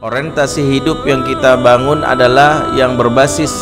Orientasi hidup yang kita bangun adalah yang berbasis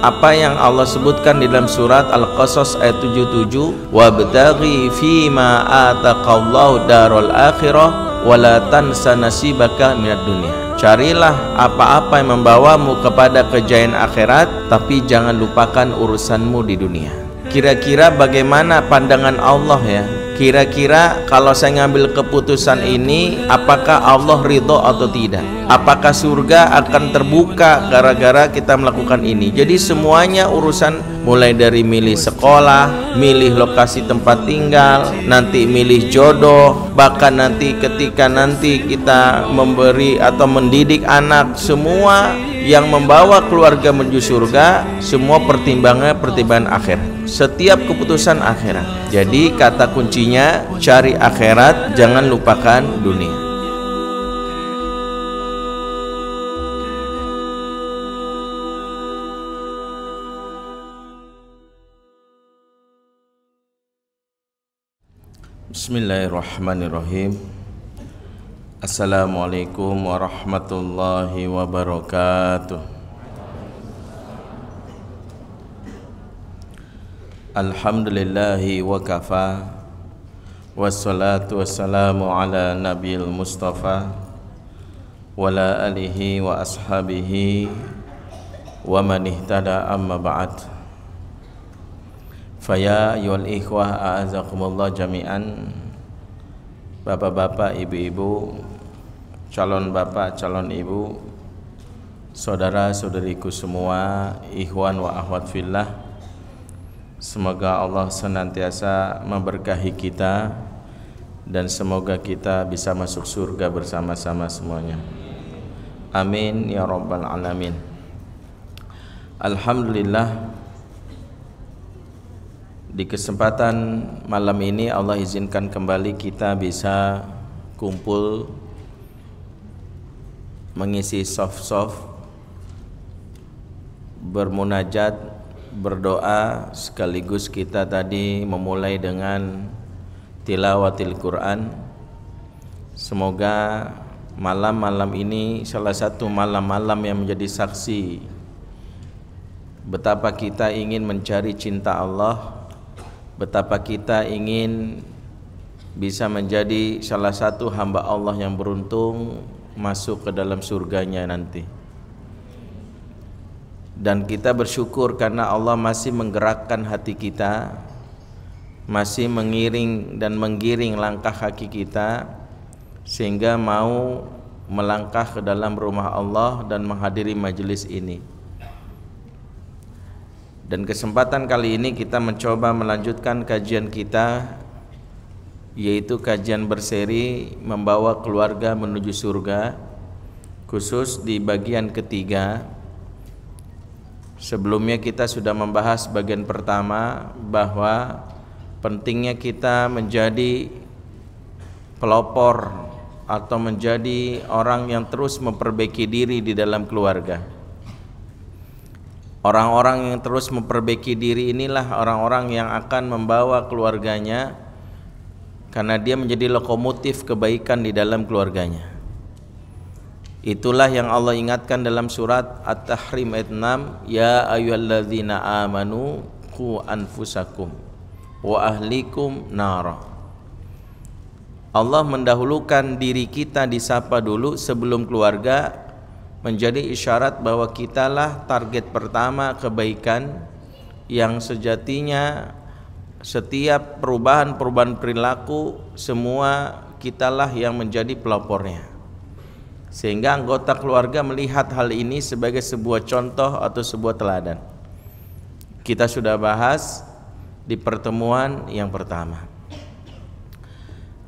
apa yang Allah sebutkan di dalam surat Al-Qasas ayat 77 wabtaghi fima ataqallahu darul akhirah wala tansa nasibaka minad dunya carilah apa-apa yang membawamu kepada kejayaan akhirat tapi jangan lupakan urusanmu di dunia kira-kira bagaimana pandangan Allah ya Kira-kira kalau saya ngambil keputusan ini apakah Allah ridho atau tidak? Apakah surga akan terbuka gara-gara kita melakukan ini? Jadi semuanya urusan mulai dari milih sekolah, milih lokasi tempat tinggal, nanti milih jodoh, bahkan nanti ketika nanti kita memberi atau mendidik anak semua yang membawa keluarga menuju surga, semua pertimbangan pertimbangan akhir setiap keputusan akhirat. Jadi kata kuncinya cari akhirat, jangan lupakan dunia. Bismillahirrahmanirrahim Assalamualaikum warahmatullahi wabarakatuh Alhamdulillahi wa kafa Wassalatu wassalamu ala nabil mustafa Wala alihi wa ashabihi Wa man ihtada amma ba'd Faya yul ikhwah a'azakumullah jami'an Bapak-bapak, ibu-ibu Calon bapak, calon ibu Saudara-saudariku semua Ikhwan wa ahwat fillah Semoga Allah senantiasa memberkahi kita dan semoga kita bisa masuk surga bersama-sama semuanya. Amin ya rabbal alamin. Alhamdulillah di kesempatan malam ini Allah izinkan kembali kita bisa kumpul mengisi soft-soft bermunajat berdoa sekaligus kita tadi memulai dengan tilawatil Quran. Semoga malam-malam ini salah satu malam-malam yang menjadi saksi betapa kita ingin mencari cinta Allah, betapa kita ingin bisa menjadi salah satu hamba Allah yang beruntung masuk ke dalam surganya nanti dan kita bersyukur karena Allah masih menggerakkan hati kita masih mengiring dan menggiring langkah kaki kita sehingga mau melangkah ke dalam rumah Allah dan menghadiri majelis ini dan kesempatan kali ini kita mencoba melanjutkan kajian kita yaitu kajian berseri membawa keluarga menuju surga khusus di bagian ketiga Sebelumnya kita sudah membahas bagian pertama bahwa pentingnya kita menjadi pelopor atau menjadi orang yang terus memperbaiki diri di dalam keluarga. Orang-orang yang terus memperbaiki diri inilah orang-orang yang akan membawa keluarganya karena dia menjadi lokomotif kebaikan di dalam keluarganya. Itulah yang Allah ingatkan dalam surat At-Tahrim ayat 6, ya ayyuhalladzina amanu qu anfusakum wa ahlikum nara. Allah mendahulukan diri kita disapa dulu sebelum keluarga menjadi isyarat bahwa kitalah target pertama kebaikan yang sejatinya setiap perubahan-perubahan perilaku semua kitalah yang menjadi pelopornya sehingga anggota keluarga melihat hal ini sebagai sebuah contoh atau sebuah teladan. Kita sudah bahas di pertemuan yang pertama.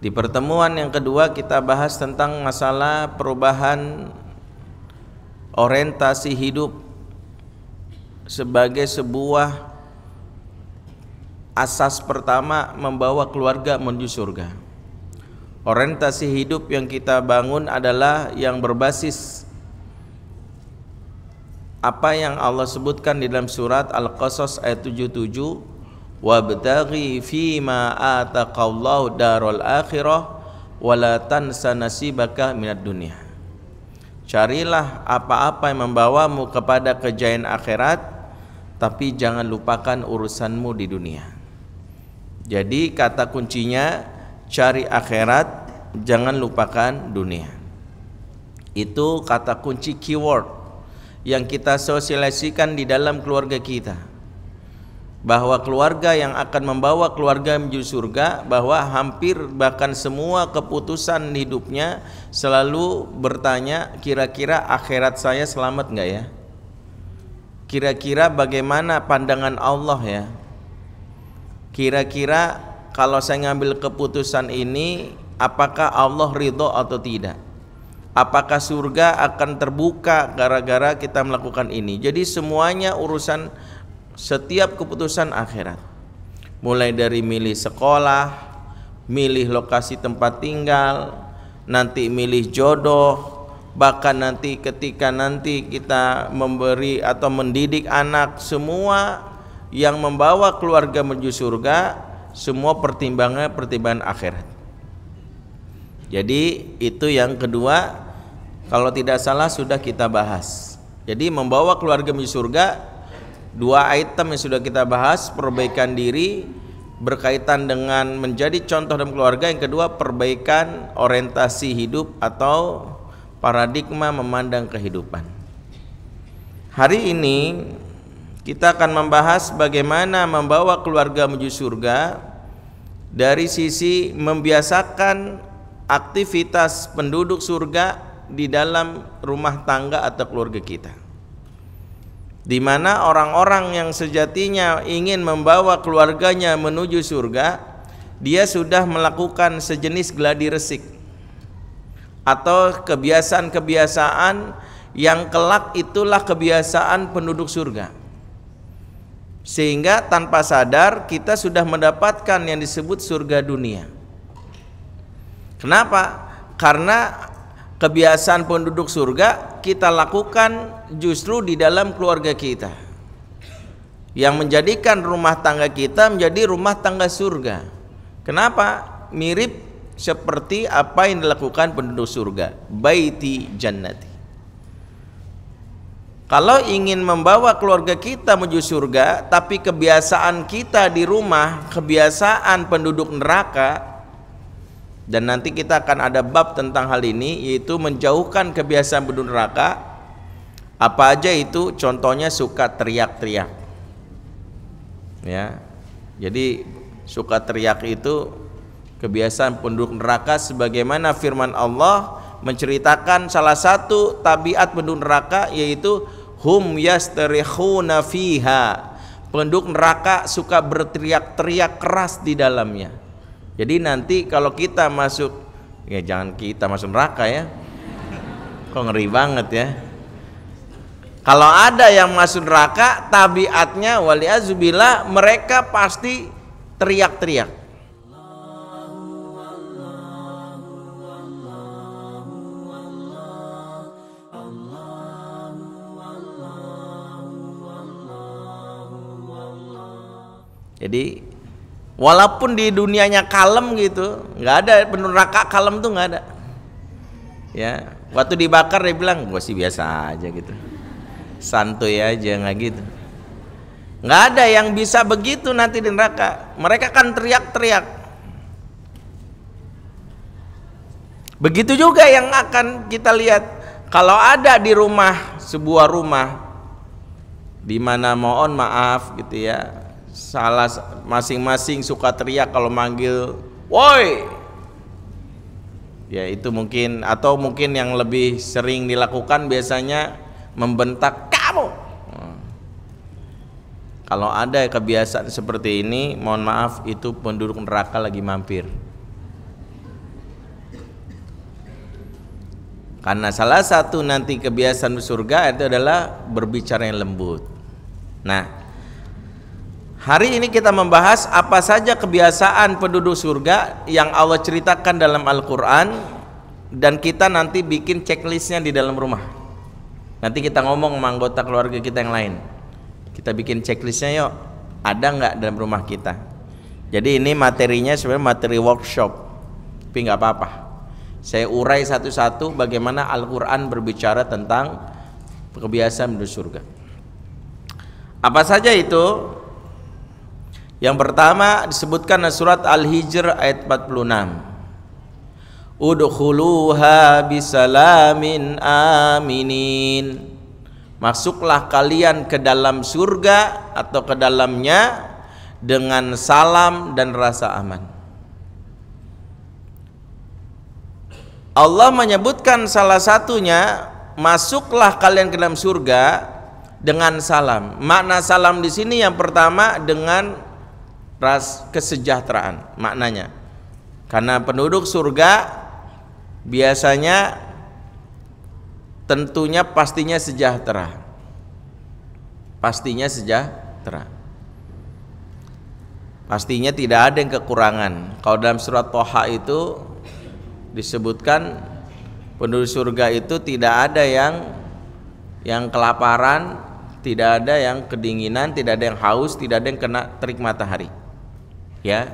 Di pertemuan yang kedua kita bahas tentang masalah perubahan orientasi hidup sebagai sebuah asas pertama membawa keluarga menuju surga orientasi hidup yang kita bangun adalah yang berbasis apa yang Allah sebutkan di dalam surat Al-Qasas ayat 77 wabtaghi fima ataqallahu darul akhirah wala tansa nasibaka minad dunia carilah apa-apa yang membawamu kepada kejayaan akhirat tapi jangan lupakan urusanmu di dunia jadi kata kuncinya cari akhirat, jangan lupakan dunia. Itu kata kunci keyword yang kita sosialisasikan di dalam keluarga kita. Bahwa keluarga yang akan membawa keluarga menuju surga, bahwa hampir bahkan semua keputusan hidupnya selalu bertanya, kira-kira akhirat saya selamat nggak ya? Kira-kira bagaimana pandangan Allah ya? Kira-kira kalau saya ngambil keputusan ini apakah Allah ridho atau tidak apakah surga akan terbuka gara-gara kita melakukan ini jadi semuanya urusan setiap keputusan akhirat mulai dari milih sekolah milih lokasi tempat tinggal nanti milih jodoh bahkan nanti ketika nanti kita memberi atau mendidik anak semua yang membawa keluarga menuju surga semua pertimbangan pertimbangan akhirat. Jadi itu yang kedua kalau tidak salah sudah kita bahas. Jadi membawa keluarga menuju surga dua item yang sudah kita bahas perbaikan diri berkaitan dengan menjadi contoh dalam keluarga yang kedua perbaikan orientasi hidup atau paradigma memandang kehidupan. Hari ini kita akan membahas bagaimana membawa keluarga menuju surga dari sisi membiasakan aktivitas penduduk surga di dalam rumah tangga atau keluarga kita. Di mana orang-orang yang sejatinya ingin membawa keluarganya menuju surga, dia sudah melakukan sejenis gladi resik atau kebiasaan-kebiasaan yang kelak itulah kebiasaan penduduk surga sehingga tanpa sadar kita sudah mendapatkan yang disebut surga dunia. Kenapa? Karena kebiasaan penduduk surga kita lakukan justru di dalam keluarga kita. Yang menjadikan rumah tangga kita menjadi rumah tangga surga. Kenapa? Mirip seperti apa yang dilakukan penduduk surga. Baiti jannati. Kalau ingin membawa keluarga kita menuju surga, tapi kebiasaan kita di rumah, kebiasaan penduduk neraka, dan nanti kita akan ada bab tentang hal ini, yaitu menjauhkan kebiasaan penduduk neraka. Apa aja itu? Contohnya suka teriak-teriak. Ya, jadi suka teriak itu kebiasaan penduduk neraka, sebagaimana firman Allah menceritakan salah satu tabiat penduduk neraka yaitu hum yastarikhuna fiha penduduk neraka suka berteriak-teriak keras di dalamnya jadi nanti kalau kita masuk ya jangan kita masuk neraka ya kok ngeri banget ya kalau ada yang masuk neraka tabiatnya wali azubillah mereka pasti teriak-teriak Jadi walaupun di dunianya kalem gitu, nggak ada neraka kalem tuh nggak ada. Ya, waktu dibakar dia bilang gue sih biasa aja gitu, santuy aja nggak gitu. Nggak ada yang bisa begitu nanti di neraka. Mereka kan teriak-teriak. Begitu juga yang akan kita lihat kalau ada di rumah sebuah rumah di mana mohon maaf gitu ya salah masing-masing suka teriak kalau manggil woi ya itu mungkin atau mungkin yang lebih sering dilakukan biasanya membentak kamu hmm. kalau ada kebiasaan seperti ini mohon maaf itu penduduk neraka lagi mampir karena salah satu nanti kebiasaan surga itu adalah berbicara yang lembut nah Hari ini kita membahas apa saja kebiasaan penduduk surga yang Allah ceritakan dalam Al-Quran dan kita nanti bikin checklistnya di dalam rumah. Nanti kita ngomong sama anggota keluarga kita yang lain. Kita bikin checklistnya yuk. Ada nggak dalam rumah kita? Jadi ini materinya sebenarnya materi workshop, tapi nggak apa-apa. Saya urai satu-satu bagaimana Al-Quran berbicara tentang kebiasaan penduduk surga. Apa saja itu? Yang pertama disebutkan surat Al-Hijr ayat 46. Udkhuluha bisalamin aminin. Masuklah kalian ke dalam surga atau ke dalamnya dengan salam dan rasa aman. Allah menyebutkan salah satunya masuklah kalian ke dalam surga dengan salam. Makna salam di sini yang pertama dengan ras kesejahteraan maknanya. Karena penduduk surga biasanya tentunya pastinya sejahtera. Pastinya sejahtera. Pastinya tidak ada yang kekurangan. Kalau dalam surat Toha itu disebutkan penduduk surga itu tidak ada yang yang kelaparan, tidak ada yang kedinginan, tidak ada yang haus, tidak ada yang kena terik matahari ya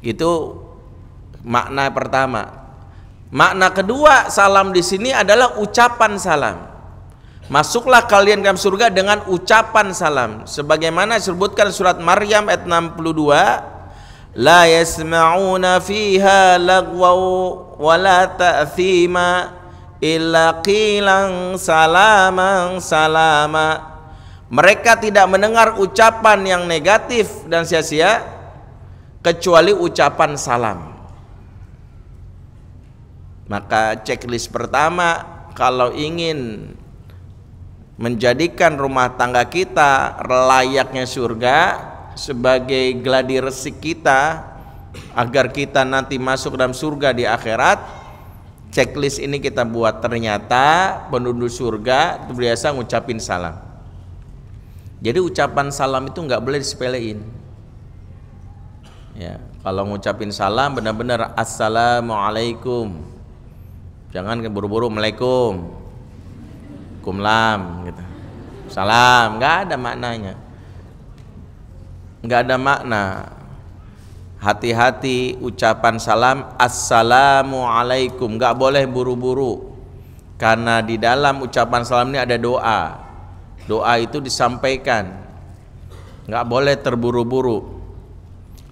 itu makna pertama makna kedua salam di sini adalah ucapan salam masuklah kalian ke surga dengan ucapan salam sebagaimana disebutkan surat Maryam ayat 62 la yasma'una fiha lagwaw wa la ta'thima illa qilan salaman salama mereka tidak mendengar ucapan yang negatif dan sia-sia kecuali ucapan salam maka checklist pertama kalau ingin menjadikan rumah tangga kita layaknya surga sebagai gladi resik kita agar kita nanti masuk dalam surga di akhirat checklist ini kita buat ternyata penduduk surga itu biasa ngucapin salam jadi ucapan salam itu nggak boleh disepelein. Ya, kalau ngucapin salam benar-benar assalamualaikum. Jangan keburu buru melekum. Kumlam gitu. Salam nggak ada maknanya. Nggak ada makna. Hati-hati ucapan salam assalamualaikum nggak boleh buru-buru karena di dalam ucapan salam ini ada doa Doa itu disampaikan. Nggak boleh terburu-buru.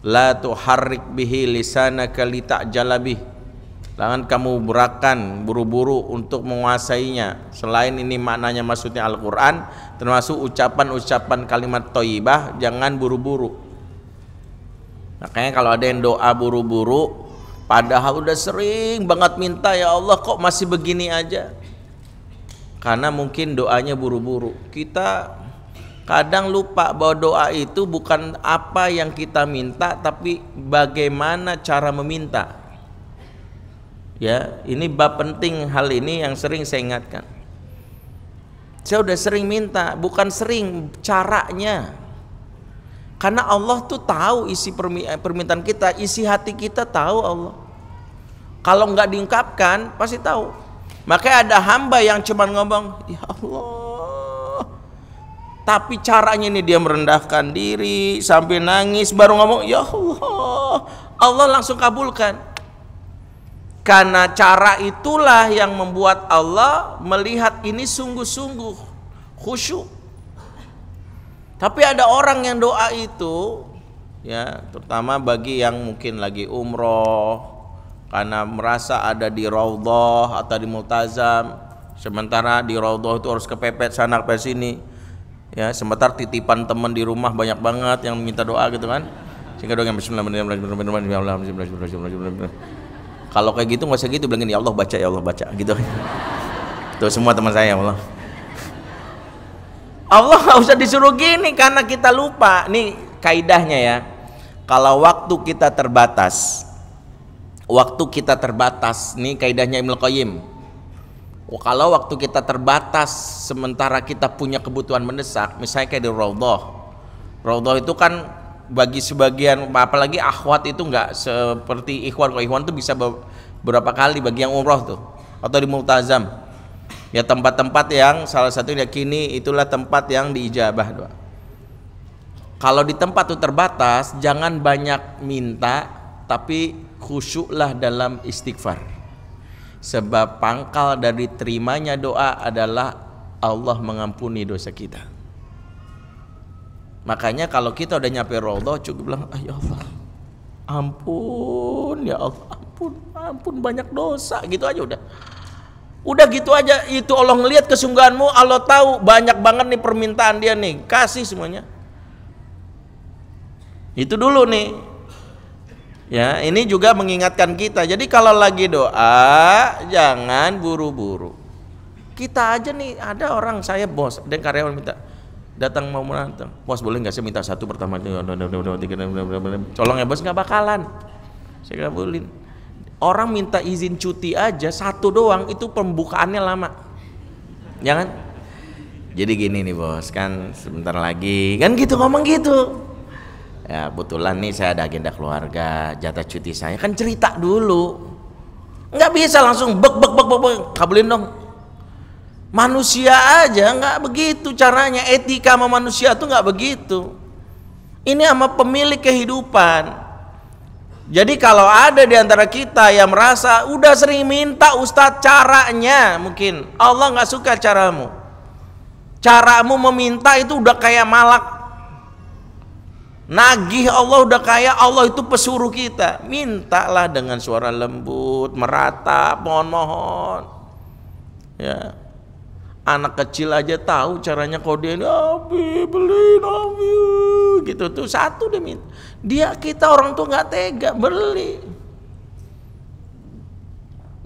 La tuharrik bihi lisanaka litak bih. Jangan kamu berakan buru-buru untuk menguasainya. Selain ini maknanya maksudnya Al-Qur'an, termasuk ucapan-ucapan kalimat toibah, jangan buru-buru. Makanya kalau ada yang doa buru-buru padahal udah sering banget minta ya Allah kok masih begini aja karena mungkin doanya buru-buru. Kita kadang lupa bahwa doa itu bukan apa yang kita minta tapi bagaimana cara meminta. Ya, ini bab penting hal ini yang sering saya ingatkan. Saya udah sering minta, bukan sering caranya. Karena Allah tuh tahu isi eh, permintaan kita, isi hati kita tahu Allah. Kalau nggak diungkapkan pasti tahu maka ada hamba yang cuman ngomong, "Ya Allah." Tapi caranya ini dia merendahkan diri sampai nangis baru ngomong, "Ya Allah." Allah langsung kabulkan. Karena cara itulah yang membuat Allah melihat ini sungguh-sungguh khusyuk. Tapi ada orang yang doa itu ya, terutama bagi yang mungkin lagi umroh, karena merasa ada di Raudhah atau di Multazam sementara di Raudhah itu harus kepepet sana ke sini ya sementara titipan teman di rumah banyak banget yang minta doa gitu kan sehingga doa yang kalau kayak gitu nggak usah gitu bilangin ya Allah baca ya Allah baca gitu tuh semua teman saya ya Allah Allah nggak usah disuruh gini karena kita lupa nih kaidahnya ya kalau waktu kita terbatas waktu kita terbatas nih kaidahnya Ibnu Qayyim kalau waktu kita terbatas sementara kita punya kebutuhan mendesak misalnya kayak di Raudhah Raudhah itu kan bagi sebagian apalagi akhwat itu enggak seperti ikhwan kalau ikhwan tuh bisa beberapa kali bagi yang umroh tuh atau di multazam ya tempat-tempat yang salah satu kini itulah tempat yang diijabah dua. kalau di tempat tuh terbatas jangan banyak minta tapi khusyuklah dalam istighfar sebab pangkal dari terimanya doa adalah Allah mengampuni dosa kita makanya kalau kita udah nyampe rodo cukup bilang ah, ya Allah ampun ya Allah ampun ampun banyak dosa gitu aja udah Udah gitu aja itu Allah ngelihat kesungguhanmu, Allah tahu banyak banget nih permintaan dia nih, kasih semuanya. Itu dulu nih. Ya, ini juga mengingatkan kita. Jadi kalau lagi doa jangan buru-buru. Kita aja nih ada orang saya bos dan karyawan minta datang mau menantang bos boleh nggak saya minta satu pertama colong ya bos nggak bakalan saya nggak boleh orang minta izin cuti aja satu doang itu pembukaannya lama jangan ya jadi gini nih bos kan sebentar lagi kan gitu ngomong gitu ya kebetulan nih saya ada agenda keluarga jatah cuti saya kan cerita dulu nggak bisa langsung bek bek bek bek, bek. dong manusia aja nggak begitu caranya etika sama manusia tuh nggak begitu ini sama pemilik kehidupan jadi kalau ada di antara kita yang merasa udah sering minta ustadz caranya mungkin Allah nggak suka caramu caramu meminta itu udah kayak malak Nagih Allah udah kaya, Allah itu pesuruh kita. Mintalah dengan suara lembut, merata, mohon-mohon. Ya. Anak kecil aja tahu caranya kode ini Abi beli Abi gitu tuh satu dia minta. Dia kita orang tuh nggak tega beli.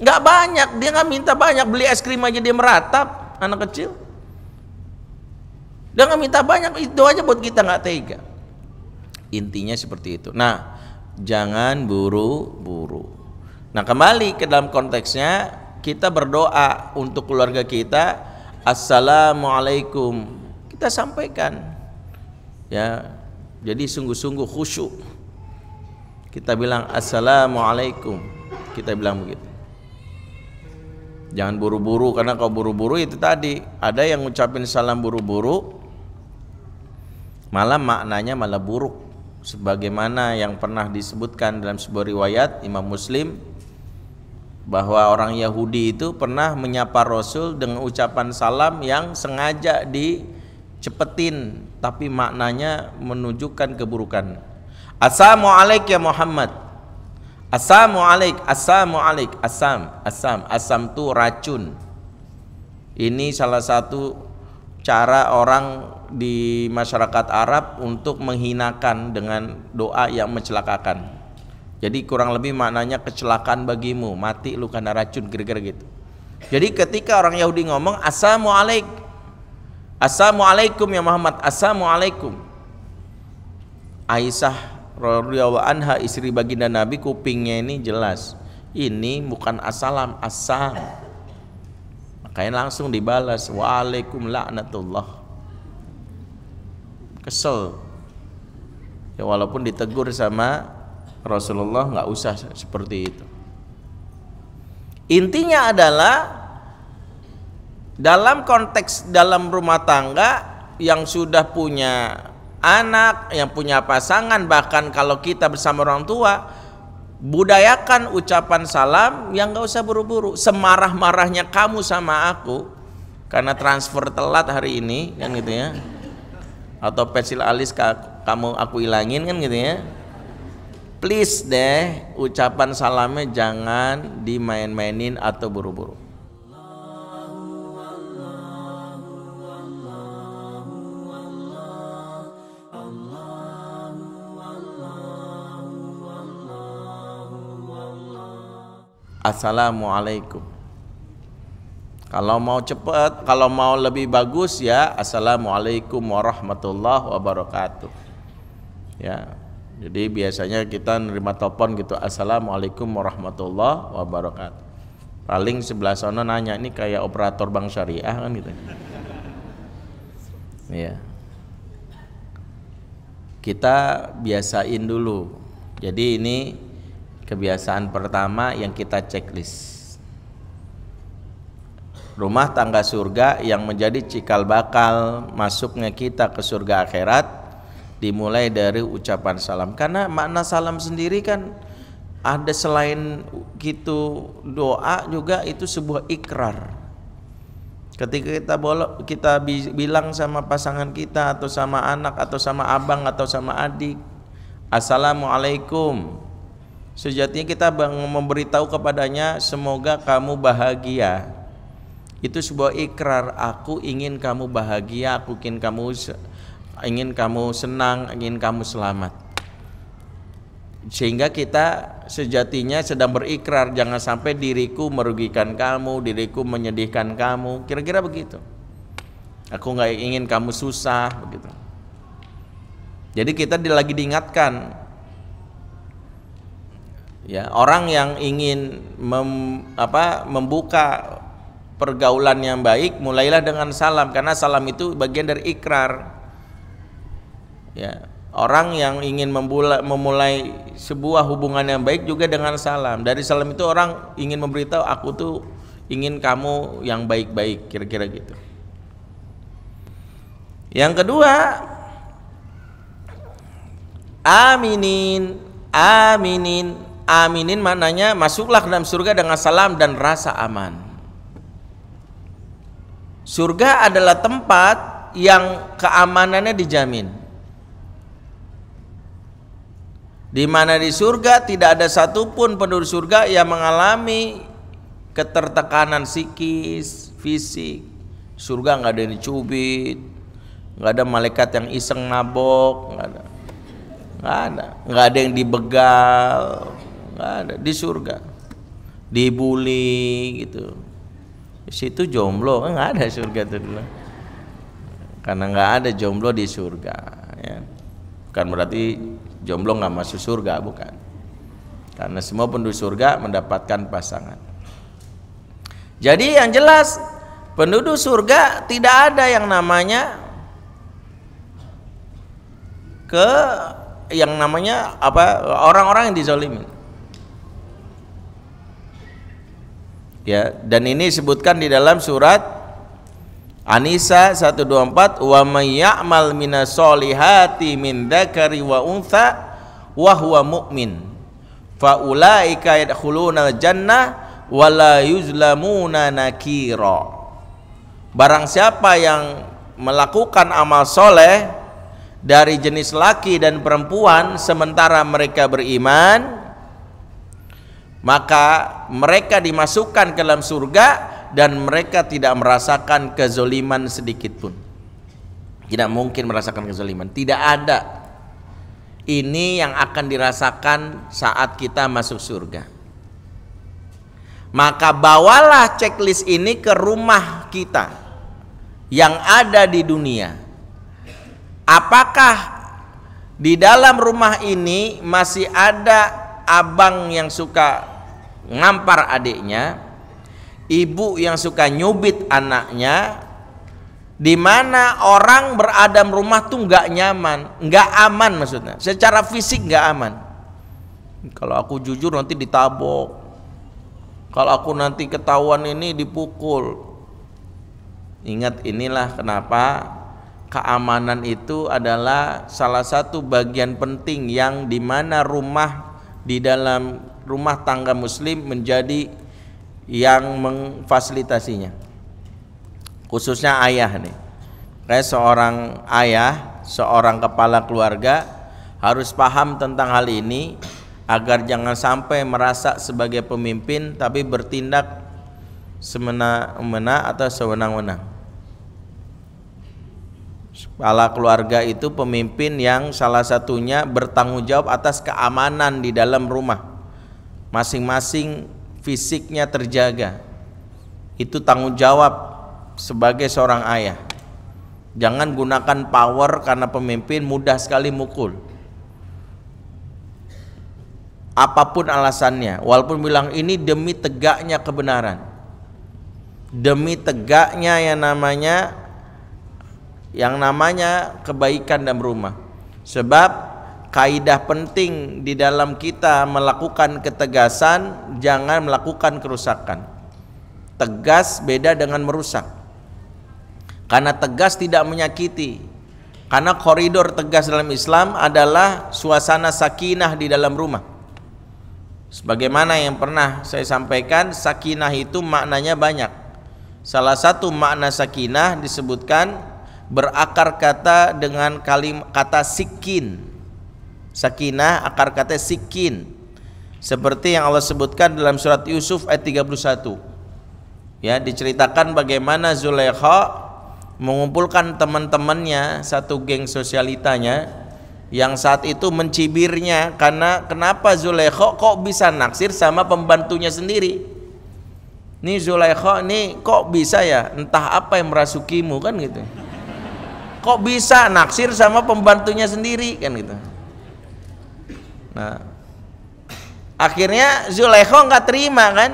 Nggak banyak, dia nggak minta banyak beli es krim aja dia meratap anak kecil. Dia nggak minta banyak itu aja buat kita nggak tega. Intinya seperti itu. Nah, jangan buru-buru. Nah, kembali ke dalam konteksnya, kita berdoa untuk keluarga kita, assalamualaikum. Kita sampaikan. Ya. Jadi sungguh-sungguh khusyuk. Kita bilang assalamualaikum. Kita bilang begitu. Jangan buru-buru karena kalau buru-buru itu tadi ada yang ngucapin salam buru-buru malah maknanya malah buruk sebagaimana yang pernah disebutkan dalam sebuah riwayat Imam Muslim bahwa orang Yahudi itu pernah menyapa Rasul dengan ucapan salam yang sengaja dicepetin tapi maknanya menunjukkan keburukan. Assalamualaikum ya Muhammad. Assalamualaikum Assalamualaikum assam, assam, assam itu racun. Ini salah satu cara orang di masyarakat Arab untuk menghinakan dengan doa yang mencelakakan. Jadi kurang lebih maknanya kecelakaan bagimu, mati lu karena racun gerger gitu. Jadi ketika orang Yahudi ngomong assalamualaikum Assalamualaikum ya Muhammad Assalamualaikum Aisyah radhiyallahu anha istri baginda Nabi kupingnya ini jelas ini bukan assalam assalam. makanya langsung dibalas waalaikum laknatullah kesel ya walaupun ditegur sama Rasulullah nggak usah seperti itu intinya adalah dalam konteks dalam rumah tangga yang sudah punya anak yang punya pasangan bahkan kalau kita bersama orang tua budayakan ucapan salam yang nggak usah buru-buru semarah-marahnya kamu sama aku karena transfer telat hari ini kan gitu ya atau pensil alis kamu aku ilangin kan gitu ya please deh ucapan salamnya jangan dimain-mainin atau buru-buru Assalamualaikum kalau mau cepat, kalau mau lebih bagus ya Assalamualaikum warahmatullahi wabarakatuh. Ya, jadi biasanya kita nerima telepon gitu Assalamualaikum warahmatullahi wabarakatuh. Paling sebelah sana nanya ini kayak operator bank syariah kan gitu. Ya. Kita biasain dulu. Jadi ini kebiasaan pertama yang kita checklist rumah tangga surga yang menjadi cikal bakal masuknya kita ke surga akhirat dimulai dari ucapan salam karena makna salam sendiri kan ada selain gitu doa juga itu sebuah ikrar ketika kita bolok kita bilang sama pasangan kita atau sama anak atau sama abang atau sama adik assalamualaikum sejatinya kita memberitahu kepadanya semoga kamu bahagia itu sebuah ikrar aku ingin kamu bahagia aku ingin kamu ingin kamu senang ingin kamu selamat sehingga kita sejatinya sedang berikrar jangan sampai diriku merugikan kamu diriku menyedihkan kamu kira-kira begitu aku nggak ingin kamu susah begitu jadi kita lagi diingatkan ya orang yang ingin mem, apa, membuka pergaulan yang baik mulailah dengan salam karena salam itu bagian dari ikrar ya orang yang ingin memulai, memulai sebuah hubungan yang baik juga dengan salam dari salam itu orang ingin memberitahu aku tuh ingin kamu yang baik-baik kira-kira gitu yang kedua aminin aminin aminin maknanya masuklah ke dalam surga dengan salam dan rasa aman Surga adalah tempat yang keamanannya dijamin. Di mana di surga tidak ada satupun penduduk surga yang mengalami ketertekanan psikis, fisik. Surga nggak ada yang dicubit, nggak ada malaikat yang iseng nabok, nggak ada, nggak ada, nggak ada yang dibegal, nggak ada di surga, dibully gitu situ jomblo kan nggak ada surga tuh dulu karena nggak ada jomblo di surga ya. bukan berarti jomblo nggak masuk surga bukan karena semua penduduk surga mendapatkan pasangan jadi yang jelas penduduk surga tidak ada yang namanya ke yang namanya apa orang-orang yang dizolimin ya dan ini disebutkan di dalam surat Anisa 124 wa may ya'mal minas solihati min dzakari wa untha wa huwa mu'min fa ulaika yadkhuluna jannah wa la yuzlamuna nakira barang siapa yang melakukan amal soleh dari jenis laki dan perempuan sementara mereka beriman maka mereka dimasukkan ke dalam surga dan mereka tidak merasakan kezoliman sedikit pun tidak mungkin merasakan kezoliman tidak ada ini yang akan dirasakan saat kita masuk surga maka bawalah checklist ini ke rumah kita yang ada di dunia apakah di dalam rumah ini masih ada abang yang suka ngampar adiknya, ibu yang suka nyubit anaknya, di mana orang berada di rumah tuh nggak nyaman, nggak aman maksudnya, secara fisik nggak aman. Kalau aku jujur nanti ditabok, kalau aku nanti ketahuan ini dipukul. Ingat inilah kenapa keamanan itu adalah salah satu bagian penting yang dimana rumah di dalam rumah tangga muslim menjadi yang memfasilitasinya khususnya ayah nih kayak seorang ayah seorang kepala keluarga harus paham tentang hal ini agar jangan sampai merasa sebagai pemimpin tapi bertindak semena-mena atau sewenang-wenang kepala keluarga itu pemimpin yang salah satunya bertanggung jawab atas keamanan di dalam rumah masing-masing fisiknya terjaga. Itu tanggung jawab sebagai seorang ayah. Jangan gunakan power karena pemimpin mudah sekali mukul. Apapun alasannya, walaupun bilang ini demi tegaknya kebenaran. Demi tegaknya yang namanya yang namanya kebaikan dalam rumah. Sebab kaidah penting di dalam kita melakukan ketegasan jangan melakukan kerusakan tegas beda dengan merusak karena tegas tidak menyakiti karena koridor tegas dalam Islam adalah suasana sakinah di dalam rumah sebagaimana yang pernah saya sampaikan sakinah itu maknanya banyak salah satu makna sakinah disebutkan berakar kata dengan kalim, kata sikin Sakinah akar kata sikin. Seperti yang Allah sebutkan dalam surat Yusuf ayat 31. Ya, diceritakan bagaimana Zulaikha mengumpulkan teman-temannya satu geng sosialitanya yang saat itu mencibirnya karena kenapa Zulaikha kok bisa naksir sama pembantunya sendiri ini Zulaikha nih kok bisa ya entah apa yang merasukimu kan gitu kok bisa naksir sama pembantunya sendiri kan gitu Nah, akhirnya Zulekho nggak terima kan?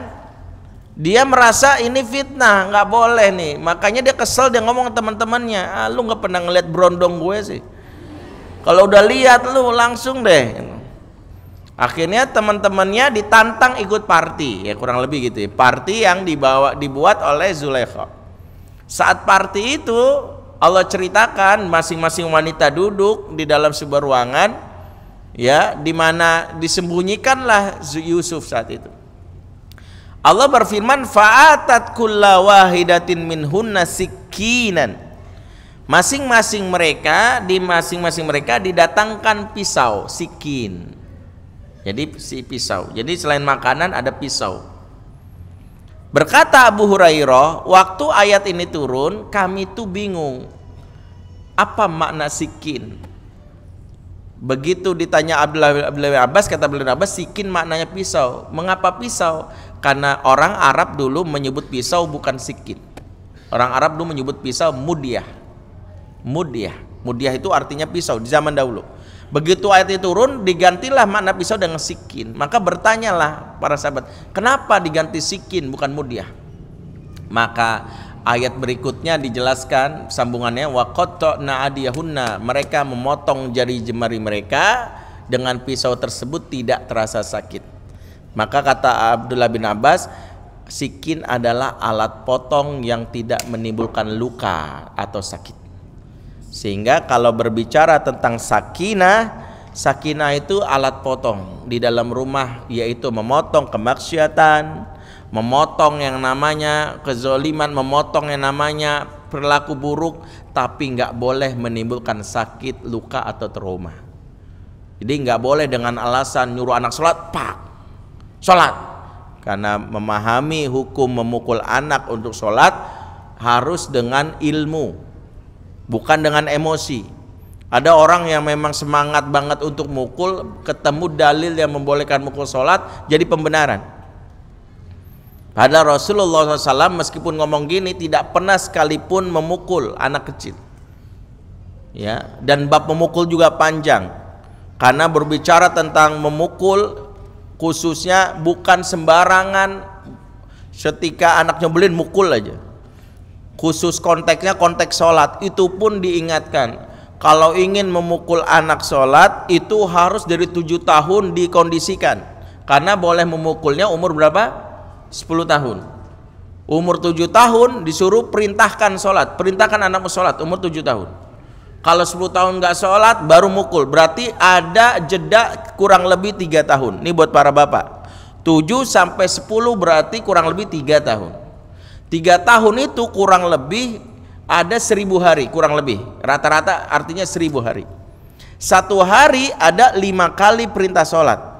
Dia merasa ini fitnah, nggak boleh nih. Makanya dia kesel, dia ngomong teman-temannya, ah, lu nggak pernah ngeliat brondong gue sih. Kalau udah lihat lu langsung deh. Akhirnya teman-temannya ditantang ikut party, ya kurang lebih gitu. Ya. Party yang dibawa dibuat oleh Zulekho. Saat party itu Allah ceritakan masing-masing wanita duduk di dalam sebuah ruangan ya di mana disembunyikanlah Yusuf saat itu. Allah berfirman fa'atat kullawahidatin minhunna sikinan. Masing-masing mereka di masing-masing mereka didatangkan pisau, sikin. Jadi si pisau. Jadi selain makanan ada pisau. Berkata Abu Hurairah, waktu ayat ini turun, kami tuh bingung. Apa makna sikin? Begitu ditanya Abdullah, Abdullah bin Abbas, kata Abdullah bin Abbas, sikin maknanya pisau. Mengapa pisau? Karena orang Arab dulu menyebut pisau bukan sikin. Orang Arab dulu menyebut pisau mudiah. Mudiah. Mudiah itu artinya pisau di zaman dahulu. Begitu ayat itu turun, digantilah makna pisau dengan sikin. Maka bertanyalah para sahabat, kenapa diganti sikin bukan mudiah? Maka Ayat berikutnya dijelaskan sambungannya wa qatta'na adiyahunna mereka memotong jari jemari mereka dengan pisau tersebut tidak terasa sakit. Maka kata Abdullah bin Abbas, sikin adalah alat potong yang tidak menimbulkan luka atau sakit. Sehingga kalau berbicara tentang sakinah, sakinah itu alat potong di dalam rumah yaitu memotong kemaksiatan, memotong yang namanya kezoliman, memotong yang namanya perilaku buruk, tapi nggak boleh menimbulkan sakit, luka atau trauma. Jadi nggak boleh dengan alasan nyuruh anak sholat, pak, sholat. Karena memahami hukum memukul anak untuk sholat harus dengan ilmu, bukan dengan emosi. Ada orang yang memang semangat banget untuk mukul, ketemu dalil yang membolehkan mukul sholat, jadi pembenaran. Padahal Rasulullah SAW meskipun ngomong gini tidak pernah sekalipun memukul anak kecil. Ya, dan bab memukul juga panjang. Karena berbicara tentang memukul khususnya bukan sembarangan setika anaknya nyebelin mukul aja. Khusus konteksnya konteks sholat itu pun diingatkan kalau ingin memukul anak sholat itu harus dari tujuh tahun dikondisikan karena boleh memukulnya umur berapa? 10 tahun umur 7 tahun disuruh perintahkan sholat perintahkan anakmu sholat umur 7 tahun kalau 10 tahun nggak sholat baru mukul berarti ada jeda kurang lebih tiga tahun ini buat para bapak 7 sampai 10 berarti kurang lebih tiga tahun tiga tahun itu kurang lebih ada seribu hari kurang lebih rata-rata artinya seribu hari satu hari ada lima kali perintah sholat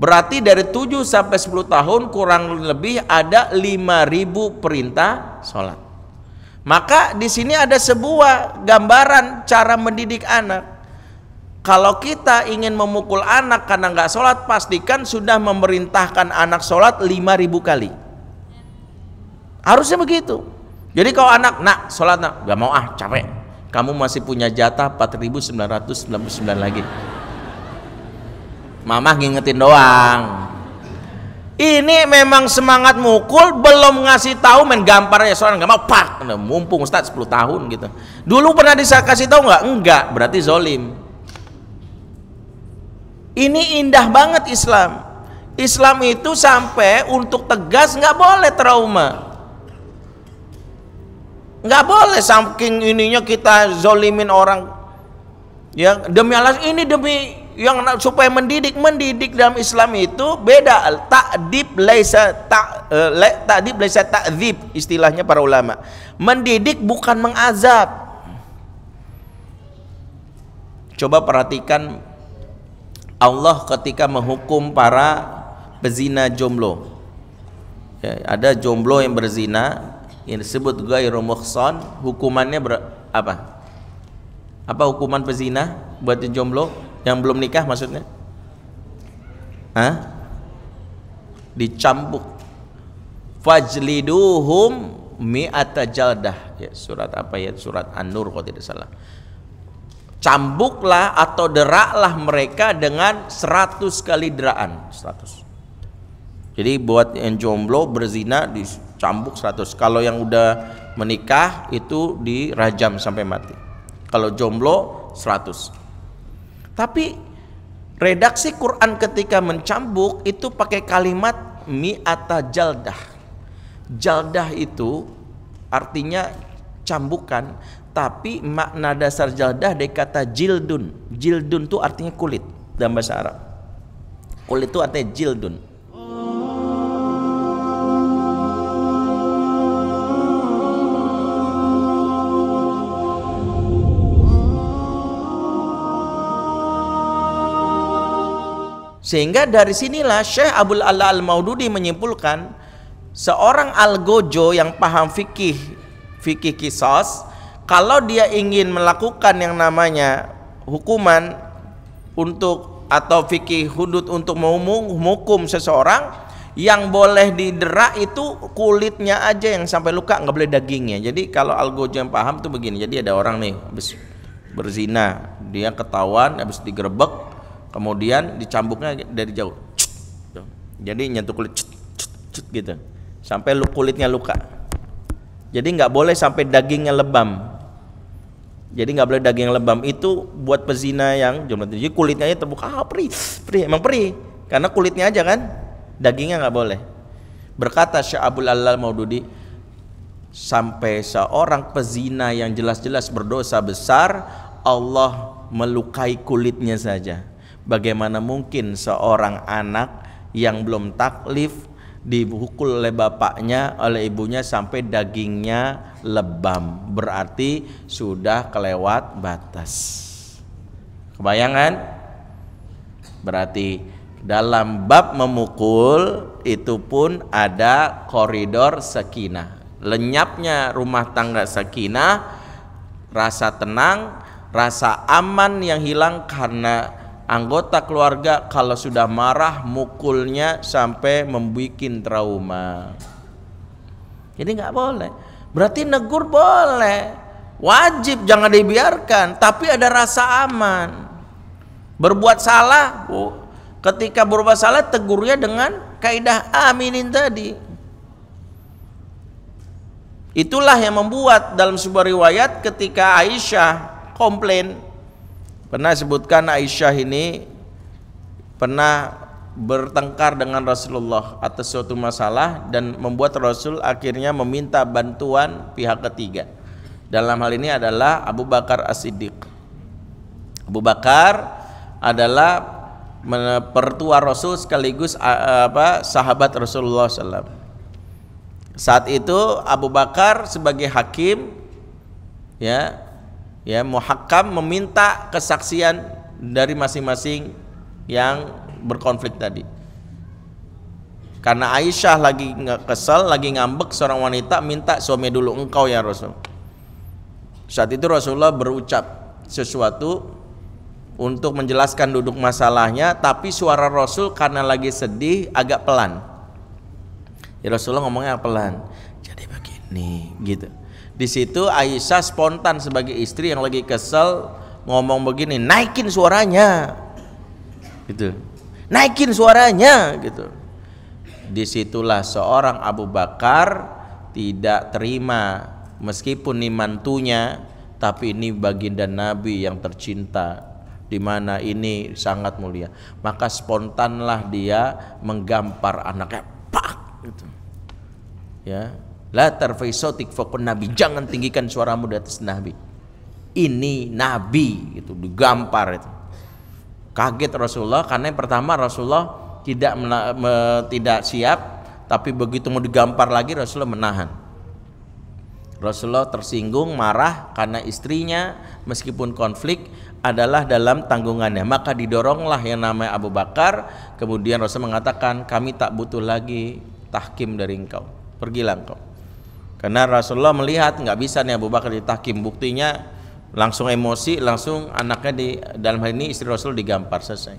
Berarti dari 7 sampai 10 tahun kurang lebih ada 5000 perintah sholat. Maka di sini ada sebuah gambaran cara mendidik anak. Kalau kita ingin memukul anak karena nggak sholat, pastikan sudah memerintahkan anak sholat 5000 kali. Harusnya begitu. Jadi kalau anak, nak sholat nak, gak mau ah capek. Kamu masih punya jatah 4999 lagi. Mama ngingetin doang. Ini memang semangat mukul belum ngasih tahu main gambarnya soalnya nggak mau pak. Nah, mumpung ustad 10 tahun gitu. Dulu pernah dikasih tahu nggak? Enggak, berarti zolim. Ini indah banget Islam. Islam itu sampai untuk tegas nggak boleh trauma nggak boleh saking ininya kita zolimin orang ya demi Allah ini demi yang supaya mendidik mendidik dalam Islam itu beda takdib leisa tak tak le, takdib laisa takdib eh, istilahnya para ulama mendidik bukan mengazab coba perhatikan Allah ketika menghukum para pezina jomblo ya, ada jomblo yang berzina yang disebut gairu muhsan hukumannya ber, apa apa hukuman pezina buat jomblo yang belum nikah maksudnya Hah? dicampuk fajliduhum mi'ata jaldah ya, surat apa ya surat An-Nur kalau tidak salah cambuklah atau deraklah mereka dengan 100 kali deraan 100 jadi buat yang jomblo berzina dicambuk 100 kalau yang udah menikah itu dirajam sampai mati kalau jomblo 100 tapi redaksi Quran ketika mencambuk itu pakai kalimat mi atau jaldah. Jaldah itu artinya cambukan, tapi makna dasar jaldah dari kata jildun. Jildun itu artinya kulit dalam bahasa Arab. Kulit itu artinya jildun. Sehingga dari sinilah Syekh Abdul Allah Al-Maududi menyimpulkan seorang algojo yang paham fikih fikih kisos kalau dia ingin melakukan yang namanya hukuman untuk atau fikih hudud untuk menghukum seseorang yang boleh didera itu kulitnya aja yang sampai luka nggak boleh dagingnya jadi kalau algojo yang paham tuh begini jadi ada orang nih habis berzina dia ketahuan habis digerebek kemudian dicambuknya dari jauh jadi nyentuh kulit cut, cut, cut, gitu sampai kulitnya luka jadi nggak boleh sampai dagingnya lebam jadi nggak boleh daging yang lebam itu buat pezina yang jumlah tinggi kulitnya aja terbuka ah, perih perih emang perih karena kulitnya aja kan dagingnya nggak boleh berkata Syaikhul Alal Maududi sampai seorang pezina yang jelas-jelas berdosa besar Allah melukai kulitnya saja Bagaimana mungkin seorang anak yang belum taklif dipukul oleh bapaknya, oleh ibunya sampai dagingnya lebam. Berarti sudah kelewat batas. Kebayangan? Berarti dalam bab memukul itu pun ada koridor sakinah. Lenyapnya rumah tangga sakinah, rasa tenang, rasa aman yang hilang karena anggota keluarga kalau sudah marah mukulnya sampai membuat trauma jadi nggak boleh berarti negur boleh wajib jangan dibiarkan tapi ada rasa aman berbuat salah ketika berbuat salah tegurnya dengan kaidah aminin tadi itulah yang membuat dalam sebuah riwayat ketika Aisyah komplain Pernah sebutkan Aisyah ini pernah bertengkar dengan Rasulullah atas suatu masalah dan membuat Rasul akhirnya meminta bantuan pihak ketiga. Dalam hal ini adalah Abu Bakar As-Siddiq. Abu Bakar adalah pertua Rasul sekaligus apa sahabat Rasulullah SAW. Saat itu Abu Bakar sebagai hakim ya ya muhakkam meminta kesaksian dari masing-masing yang berkonflik tadi karena Aisyah lagi kesel lagi ngambek seorang wanita minta suami dulu engkau ya Rasul saat itu Rasulullah berucap sesuatu untuk menjelaskan duduk masalahnya tapi suara Rasul karena lagi sedih agak pelan ya Rasulullah ngomongnya pelan jadi begini gitu di situ Aisyah spontan sebagai istri yang lagi kesel ngomong begini, naikin suaranya. Gitu. Naikin suaranya gitu. Disitulah seorang Abu Bakar tidak terima meskipun ini mantunya tapi ini baginda Nabi yang tercinta di mana ini sangat mulia. Maka spontanlah dia menggampar anaknya. Pak gitu. Ya, La tarfaisotik fakun nabi. Jangan tinggikan suaramu di atas nabi. Ini nabi itu digampar itu. Kaget Rasulullah karena yang pertama Rasulullah tidak me, tidak siap tapi begitu mau digampar lagi Rasulullah menahan. Rasulullah tersinggung, marah karena istrinya meskipun konflik adalah dalam tanggungannya. Maka didoronglah yang namanya Abu Bakar. Kemudian Rasul mengatakan, kami tak butuh lagi tahkim dari engkau. Pergilah engkau. Karena Rasulullah melihat nggak bisa nih Abu Bakar ditahkim. Buktinya langsung emosi, langsung anaknya di dalam hal ini istri Rasul digampar selesai.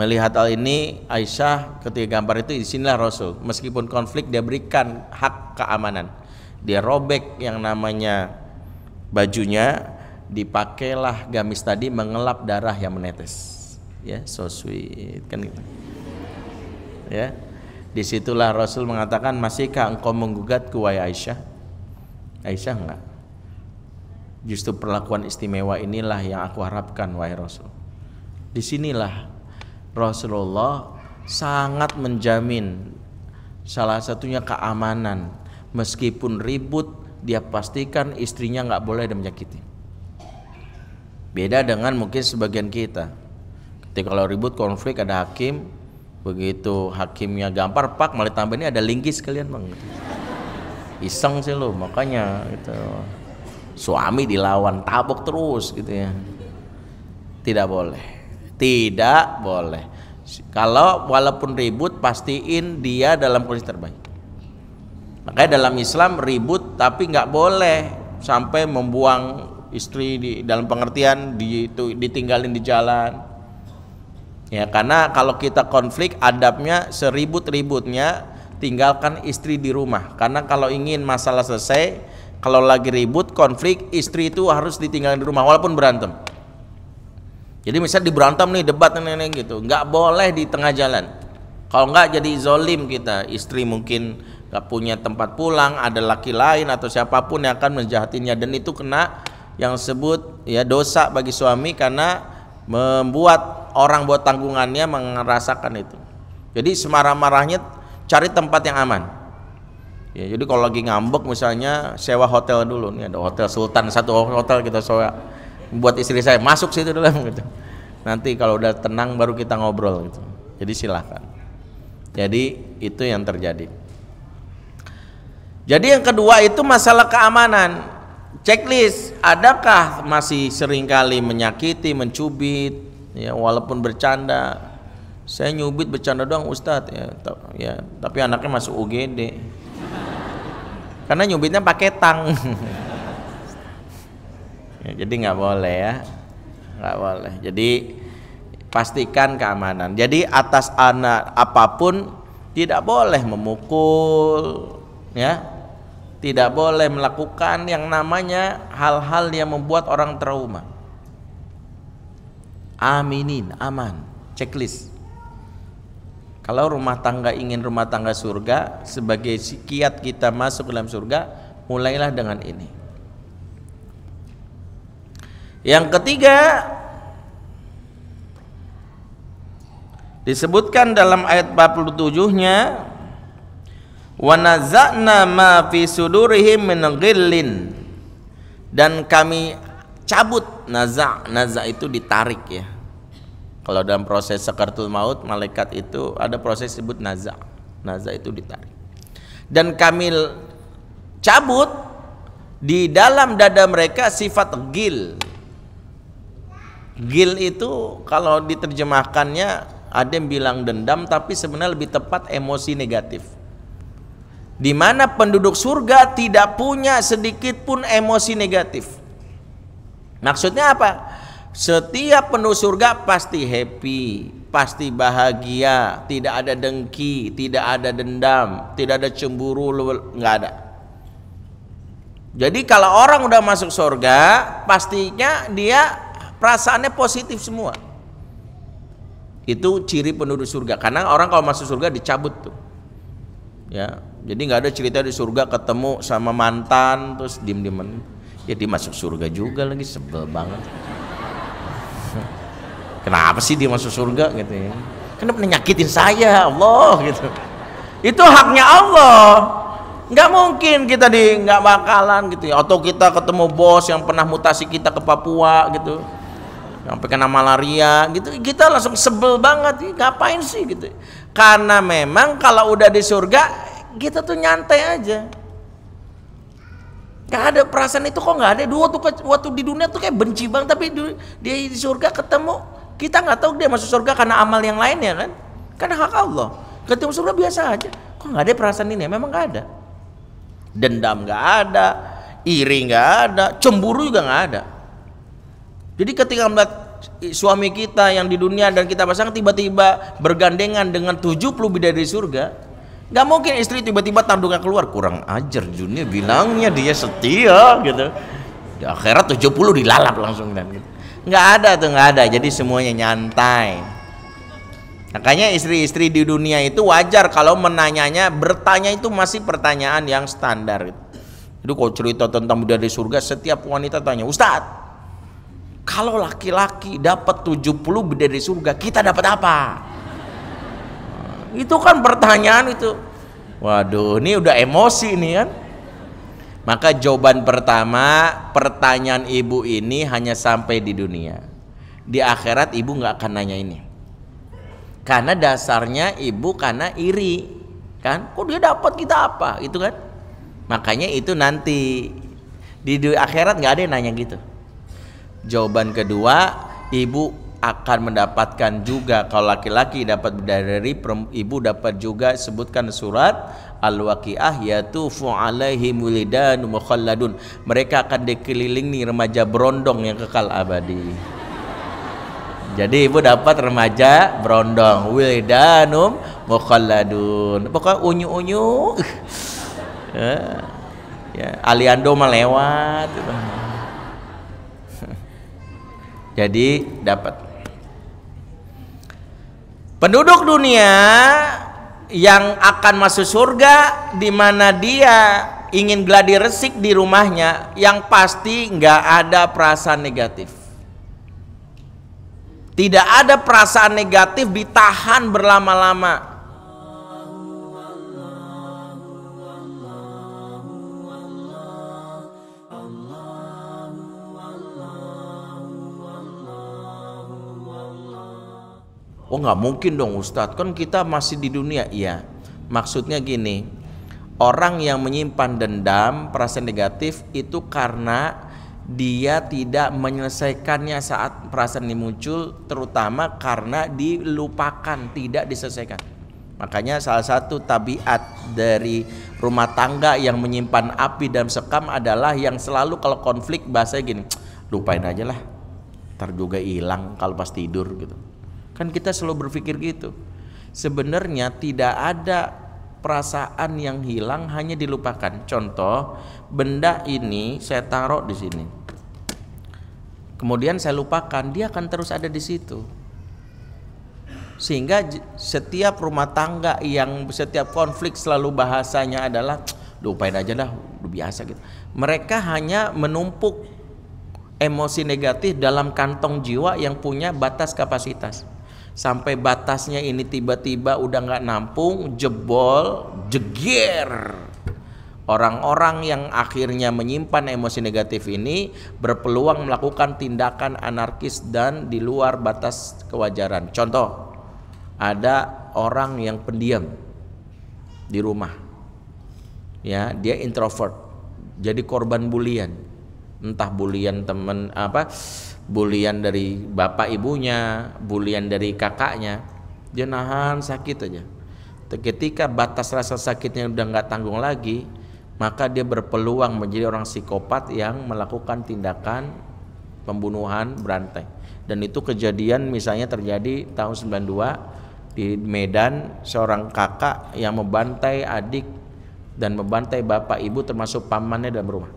Melihat hal ini Aisyah ketika gambar itu disinilah Rasul. Meskipun konflik dia berikan hak keamanan. Dia robek yang namanya bajunya, dipakailah gamis tadi mengelap darah yang menetes. Ya, yeah, so sweet kan gitu. Ya. Yeah Disitulah Rasul mengatakan, masihkah engkau menggugat wahai Aisyah? Aisyah enggak. Justru perlakuan istimewa inilah yang aku harapkan wahai Rasul. Disinilah Rasulullah sangat menjamin salah satunya keamanan. Meskipun ribut, dia pastikan istrinya nggak boleh ada menyakiti. Beda dengan mungkin sebagian kita. Ketika kalau ribut konflik ada hakim, begitu hakimnya gampar pak malah tambah ini ada linggis kalian bang iseng sih lo makanya itu suami dilawan tabok terus gitu ya tidak boleh tidak boleh kalau walaupun ribut pastiin dia dalam kondisi terbaik makanya dalam Islam ribut tapi nggak boleh sampai membuang istri di dalam pengertian di, itu, ditinggalin di jalan ya karena kalau kita konflik adabnya seribut-ributnya tinggalkan istri di rumah karena kalau ingin masalah selesai kalau lagi ribut konflik istri itu harus ditinggalkan di rumah walaupun berantem jadi misalnya berantem nih debat nenek gitu nggak boleh di tengah jalan kalau nggak jadi zolim kita istri mungkin nggak punya tempat pulang ada laki lain atau siapapun yang akan menjahatinya dan itu kena yang sebut ya dosa bagi suami karena membuat orang buat tanggungannya merasakan itu. Jadi semarah-marahnya cari tempat yang aman. Ya, jadi kalau lagi ngambek misalnya sewa hotel dulu nih ada hotel Sultan satu hotel kita sewa buat istri saya masuk situ dulu gitu. Nanti kalau udah tenang baru kita ngobrol gitu. Jadi silahkan. Jadi itu yang terjadi. Jadi yang kedua itu masalah keamanan. Checklist, adakah masih seringkali menyakiti, mencubit, ya walaupun bercanda. Saya nyubit bercanda doang Ustadz ya, ya tapi anaknya masuk UGD. Karena nyubitnya pakai tang. ya, jadi nggak boleh ya, nggak boleh. Jadi pastikan keamanan. Jadi atas anak apapun tidak boleh memukul, ya tidak boleh melakukan yang namanya hal-hal yang membuat orang trauma. Aminin, aman, checklist. Kalau rumah tangga ingin rumah tangga surga, sebagai kiat kita masuk dalam surga, mulailah dengan ini. Yang ketiga, disebutkan dalam ayat 47-nya wa nazana fi sudurihim min dan kami cabut naza naza itu ditarik ya kalau dalam proses sekartul maut malaikat itu ada proses sebut naza naza itu ditarik dan kami cabut di dalam dada mereka sifat gil gil itu kalau diterjemahkannya ada yang bilang dendam tapi sebenarnya lebih tepat emosi negatif di mana penduduk surga tidak punya sedikit pun emosi negatif. Maksudnya apa? Setiap penduduk surga pasti happy, pasti bahagia, tidak ada dengki, tidak ada dendam, tidak ada cemburu, nggak ada. Jadi kalau orang udah masuk surga, pastinya dia perasaannya positif semua. Itu ciri penduduk surga. Karena orang kalau masuk surga dicabut tuh. Ya, jadi nggak ada cerita di surga ketemu sama mantan terus diem ya Jadi masuk surga juga lagi sebel banget. Kenapa sih dia masuk surga gitu ya? Kenapa nyakitin saya Allah gitu? Itu haknya Allah. Nggak mungkin kita di nggak bakalan gitu ya. Atau kita ketemu bos yang pernah mutasi kita ke Papua gitu sampai kena malaria gitu kita langsung sebel banget ngapain sih gitu karena memang kalau udah di surga kita tuh nyantai aja Gak ada perasaan itu kok nggak ada. Dua tuh waktu di dunia tuh kayak benci banget tapi di, di surga ketemu kita nggak tahu dia masuk surga karena amal yang lain ya kan? Karena hak Allah. Ketemu surga biasa aja. Kok nggak ada perasaan ini? Memang nggak ada. Dendam nggak ada, iri nggak ada, cemburu juga nggak ada. Jadi ketika melihat suami kita yang di dunia dan kita pasang tiba-tiba bergandengan dengan 70 bidadari surga, Gak mungkin istri tiba-tiba tanduknya keluar kurang ajar Juni bilangnya dia setia gitu. Di akhirat 70 dilalap langsung dan Gitu. Nggak ada tuh gak ada. Jadi semuanya nyantai. Makanya istri-istri di dunia itu wajar kalau menanyanya bertanya itu masih pertanyaan yang standar. Itu kalau cerita tentang muda di surga setiap wanita tanya, "Ustaz, kalau laki-laki dapat 70 beda di surga, kita dapat apa?" Itu kan pertanyaan itu. Waduh, ini udah emosi ini kan. Maka jawaban pertama, pertanyaan ibu ini hanya sampai di dunia. Di akhirat ibu nggak akan nanya ini. Karena dasarnya ibu karena iri. Kan? Kok dia dapat kita apa? Itu kan? Makanya itu nanti di akhirat nggak ada yang nanya gitu. Jawaban kedua, ibu akan mendapatkan juga kalau laki-laki dapat dari ibu dapat juga sebutkan surat Al-Waqiah yaitu alaihim wilidan mukhalladun mereka akan dikelilingi remaja berondong yang kekal abadi jadi ibu dapat remaja berondong wilidanum mukhalladun pokoknya unyu-unyu eh, ya, aliando melewat jadi dapat penduduk dunia yang akan masuk surga di mana dia ingin gladi resik di rumahnya yang pasti nggak ada perasaan negatif tidak ada perasaan negatif ditahan berlama-lama oh nggak mungkin dong Ustadz kan kita masih di dunia iya maksudnya gini orang yang menyimpan dendam perasaan negatif itu karena dia tidak menyelesaikannya saat perasaan ini muncul terutama karena dilupakan tidak diselesaikan makanya salah satu tabiat dari rumah tangga yang menyimpan api dan sekam adalah yang selalu kalau konflik bahasa gini lupain aja lah ntar juga hilang kalau pas tidur gitu Kan kita selalu berpikir gitu. Sebenarnya tidak ada perasaan yang hilang hanya dilupakan. Contoh, benda ini saya taruh di sini. Kemudian saya lupakan, dia akan terus ada di situ. Sehingga setiap rumah tangga yang setiap konflik selalu bahasanya adalah lupain aja dah, udah biasa gitu. Mereka hanya menumpuk emosi negatif dalam kantong jiwa yang punya batas kapasitas sampai batasnya ini tiba-tiba udah nggak nampung jebol jeger orang-orang yang akhirnya menyimpan emosi negatif ini berpeluang melakukan tindakan anarkis dan di luar batas kewajaran contoh ada orang yang pendiam di rumah ya dia introvert jadi korban bulian entah bulian temen apa bulian dari bapak ibunya, bulian dari kakaknya, dia nahan sakit aja. Ketika batas rasa sakitnya udah nggak tanggung lagi, maka dia berpeluang menjadi orang psikopat yang melakukan tindakan pembunuhan berantai. Dan itu kejadian misalnya terjadi tahun 92 di Medan seorang kakak yang membantai adik dan membantai bapak ibu termasuk pamannya dalam rumah.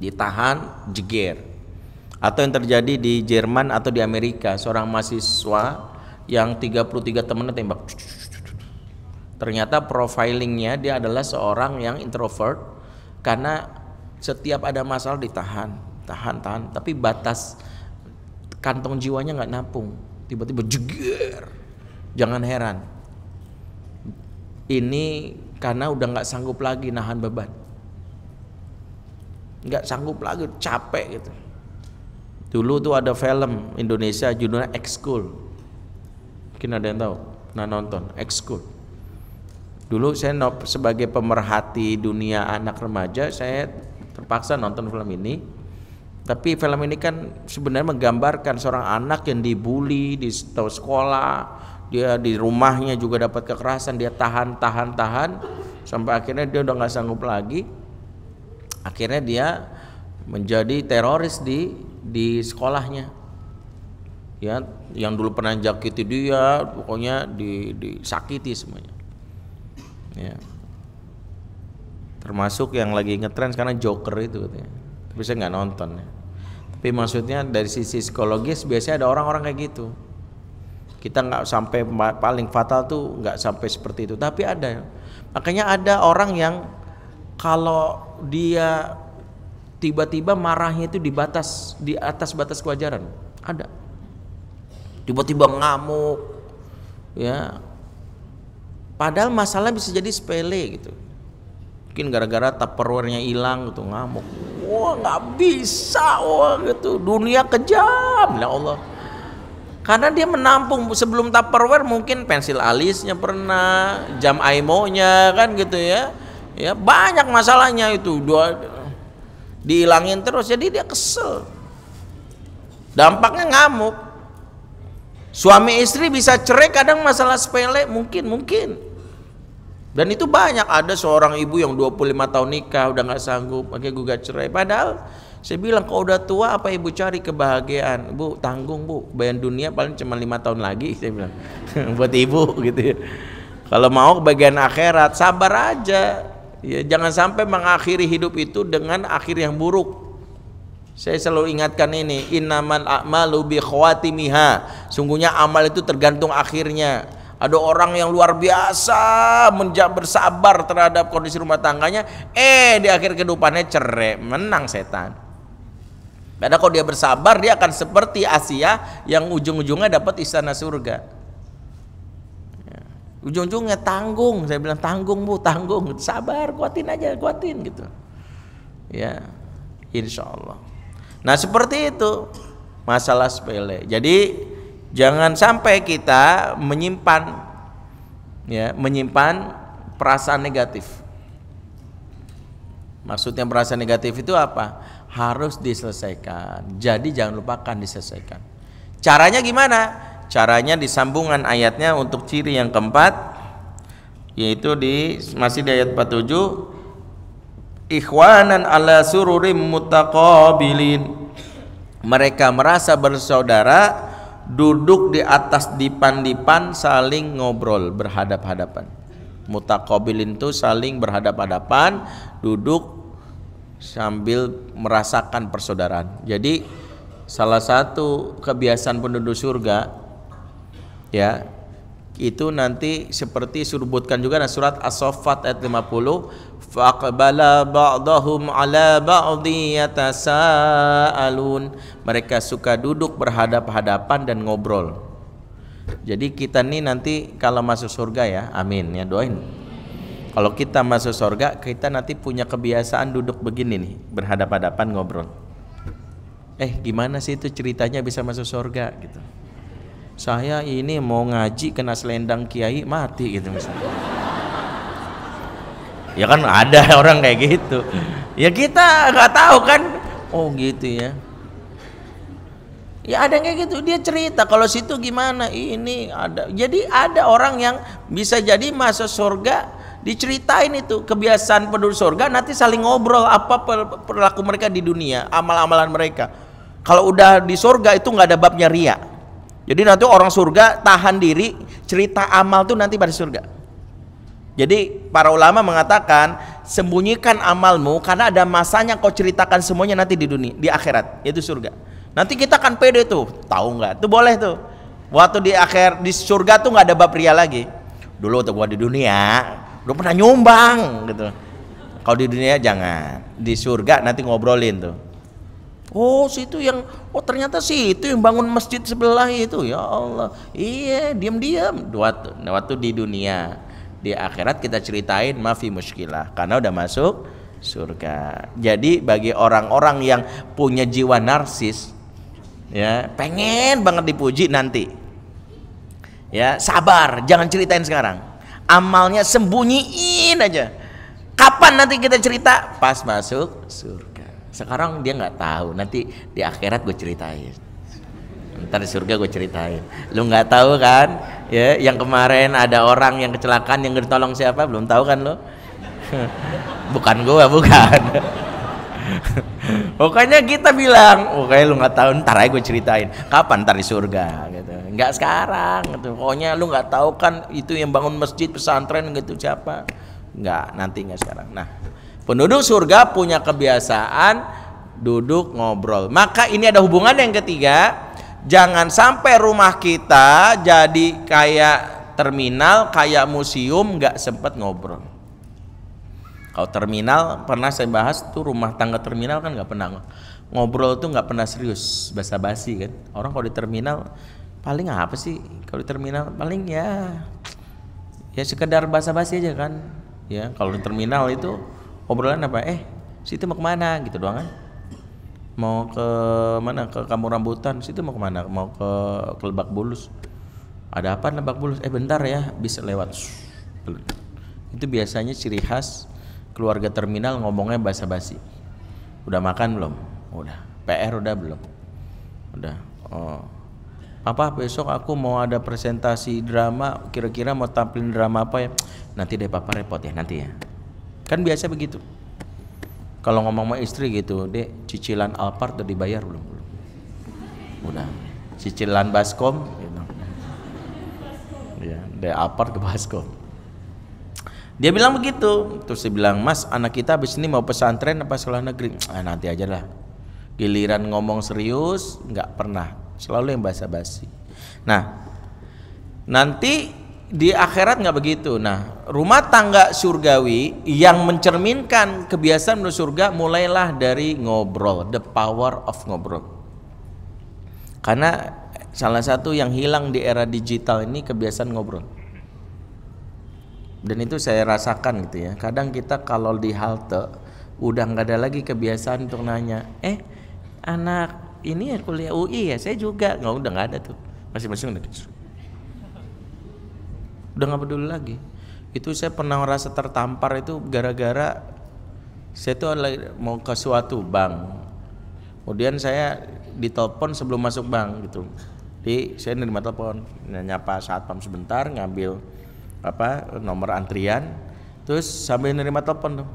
Ditahan, jeger atau yang terjadi di Jerman atau di Amerika seorang mahasiswa yang 33 temennya tembak ternyata profilingnya dia adalah seorang yang introvert karena setiap ada masalah ditahan tahan tahan tapi batas kantong jiwanya nggak napung tiba-tiba jeger jangan heran ini karena udah nggak sanggup lagi nahan beban nggak sanggup lagi capek gitu Dulu tuh ada film Indonesia judulnya School, Mungkin ada yang tahu, nah nonton School. Dulu saya sebagai pemerhati dunia anak remaja, saya terpaksa nonton film ini. Tapi film ini kan sebenarnya menggambarkan seorang anak yang dibully di sekolah, dia di rumahnya juga dapat kekerasan, dia tahan tahan tahan sampai akhirnya dia udah nggak sanggup lagi. Akhirnya dia menjadi teroris di di sekolahnya ya yang dulu pernah jakiti dia pokoknya di, disakiti semuanya ya termasuk yang lagi ngetrend karena Joker itu katanya tapi saya nggak nonton ya tapi maksudnya dari sisi psikologis biasanya ada orang-orang kayak gitu kita nggak sampai paling fatal tuh nggak sampai seperti itu tapi ada makanya ada orang yang kalau dia tiba-tiba marahnya itu di batas di atas batas kewajaran ada tiba-tiba ngamuk ya padahal masalah bisa jadi sepele gitu mungkin gara-gara tupperware-nya hilang gitu ngamuk wah nggak bisa wah gitu dunia kejam ya Allah karena dia menampung sebelum tupperware mungkin pensil alisnya pernah jam aimonya kan gitu ya ya banyak masalahnya itu dua dihilangin terus jadi dia kesel dampaknya ngamuk suami istri bisa cerai kadang masalah sepele mungkin mungkin dan itu banyak ada seorang ibu yang 25 tahun nikah udah nggak sanggup pakai gugat cerai padahal saya bilang kalau udah tua apa ibu cari kebahagiaan bu tanggung bu bayan dunia paling cuma lima tahun lagi saya bilang buat ibu gitu ya kalau mau bagian akhirat sabar aja ya, jangan sampai mengakhiri hidup itu dengan akhir yang buruk saya selalu ingatkan ini innamal a'malu bi khawatimiha sungguhnya amal itu tergantung akhirnya ada orang yang luar biasa menjab bersabar terhadap kondisi rumah tangganya, eh di akhir kehidupannya cerai, menang setan. Padahal kalau dia bersabar, dia akan seperti Asia yang ujung-ujungnya dapat istana surga ujung-ujungnya tanggung saya bilang tanggung bu tanggung gitu. sabar kuatin aja kuatin gitu ya insya Allah nah seperti itu masalah sepele jadi jangan sampai kita menyimpan ya menyimpan perasaan negatif maksudnya perasaan negatif itu apa harus diselesaikan jadi jangan lupakan diselesaikan caranya gimana caranya di sambungan ayatnya untuk ciri yang keempat yaitu di masih di ayat 47 ikhwanan ala sururim mutaqabilin mereka merasa bersaudara duduk di atas dipan-dipan saling ngobrol berhadap-hadapan mutaqabilin itu saling berhadap-hadapan duduk sambil merasakan persaudaraan jadi salah satu kebiasaan penduduk surga ya itu nanti seperti surbutkan juga nah surat As-Saffat ayat 50 faqbala ba'dahum ala ba'di yatasaalun mereka suka duduk berhadap-hadapan dan ngobrol jadi kita nih nanti kalau masuk surga ya amin ya doain kalau kita masuk surga kita nanti punya kebiasaan duduk begini nih berhadap-hadapan ngobrol eh gimana sih itu ceritanya bisa masuk surga gitu saya ini mau ngaji kena selendang kiai mati gitu misalnya ya kan ada orang kayak gitu ya kita nggak tahu kan oh gitu ya ya ada yang kayak gitu dia cerita kalau situ gimana ini ada jadi ada orang yang bisa jadi masuk surga diceritain itu kebiasaan penduduk surga nanti saling ngobrol apa perilaku mereka di dunia amal-amalan mereka kalau udah di surga itu nggak ada babnya riak jadi nanti orang surga tahan diri cerita amal tuh nanti pada surga. Jadi para ulama mengatakan sembunyikan amalmu karena ada masanya kau ceritakan semuanya nanti di dunia di akhirat yaitu surga. Nanti kita akan pede tuh tahu nggak? Tuh boleh tuh. Waktu di akhir di surga tuh nggak ada bab pria lagi. Dulu tuh gua di dunia udah pernah nyumbang gitu. Kalau di dunia jangan di surga nanti ngobrolin tuh oh situ yang oh ternyata situ yang bangun masjid sebelah itu ya Allah iya diam-diam waktu waktu di dunia di akhirat kita ceritain mafi muskilah karena udah masuk surga jadi bagi orang-orang yang punya jiwa narsis ya pengen banget dipuji nanti ya sabar jangan ceritain sekarang amalnya sembunyiin aja kapan nanti kita cerita pas masuk surga sekarang dia nggak tahu. Nanti di akhirat gue ceritain. Ntar di surga gue ceritain. Lu nggak tahu kan? Ya, yang kemarin ada orang yang kecelakaan yang ditolong siapa? Belum tahu kan lo? bukan gue, bukan. Pokoknya kita bilang, oke lu nggak tahu, ntar aja gue ceritain. Kapan ntar di surga gitu. Nggak sekarang gitu. Pokoknya lu nggak tahu kan itu yang bangun masjid pesantren gitu siapa? Nggak, nanti nggak sekarang. Nah, Penduduk surga punya kebiasaan duduk ngobrol. Maka ini ada hubungan yang ketiga, jangan sampai rumah kita jadi kayak terminal, kayak museum nggak sempat ngobrol. Kalau terminal pernah saya bahas tuh rumah tangga terminal kan nggak pernah ngobrol tuh nggak pernah serius basa-basi kan. Orang kalau di terminal paling apa sih kalau di terminal paling ya ya sekedar basa-basi aja kan ya kalau di terminal itu obrolan apa eh situ mau kemana gitu doang kan mau ke mana ke kampung rambutan situ mau kemana mau ke, ke lebak bulus ada apa lebak bulus eh bentar ya bisa lewat itu biasanya ciri khas keluarga terminal ngomongnya basa-basi udah makan belum udah PR udah belum udah oh apa besok aku mau ada presentasi drama kira-kira mau tampilin drama apa ya nanti deh papa repot ya nanti ya Kan biasa begitu. Kalau ngomong sama istri gitu, Dek, cicilan Alphard udah dibayar belum? Belum. Udah. Cicilan Baskom, gitu ya, dek Alphard ke Baskom. Dia bilang begitu, terus dia bilang, "Mas, anak kita habis ini mau pesantren apa sekolah negeri?" Ah, nanti aja lah. Giliran ngomong serius, nggak pernah. Selalu yang basa-basi. Nah, nanti di akhirat nggak begitu. Nah, rumah tangga surgawi yang mencerminkan kebiasaan menuju surga mulailah dari ngobrol, the power of ngobrol. Karena salah satu yang hilang di era digital ini kebiasaan ngobrol. Dan itu saya rasakan gitu ya. Kadang kita kalau di halte udah nggak ada lagi kebiasaan untuk nanya, eh anak ini ya kuliah UI ya, saya juga nggak udah nggak ada tuh masih masih udah gitu udah nggak peduli lagi itu saya pernah merasa tertampar itu gara-gara saya tuh mau ke suatu bank kemudian saya ditelepon sebelum masuk bank gitu di saya nerima telepon nyapa saat pam sebentar ngambil apa nomor antrian terus sambil nerima telepon tuh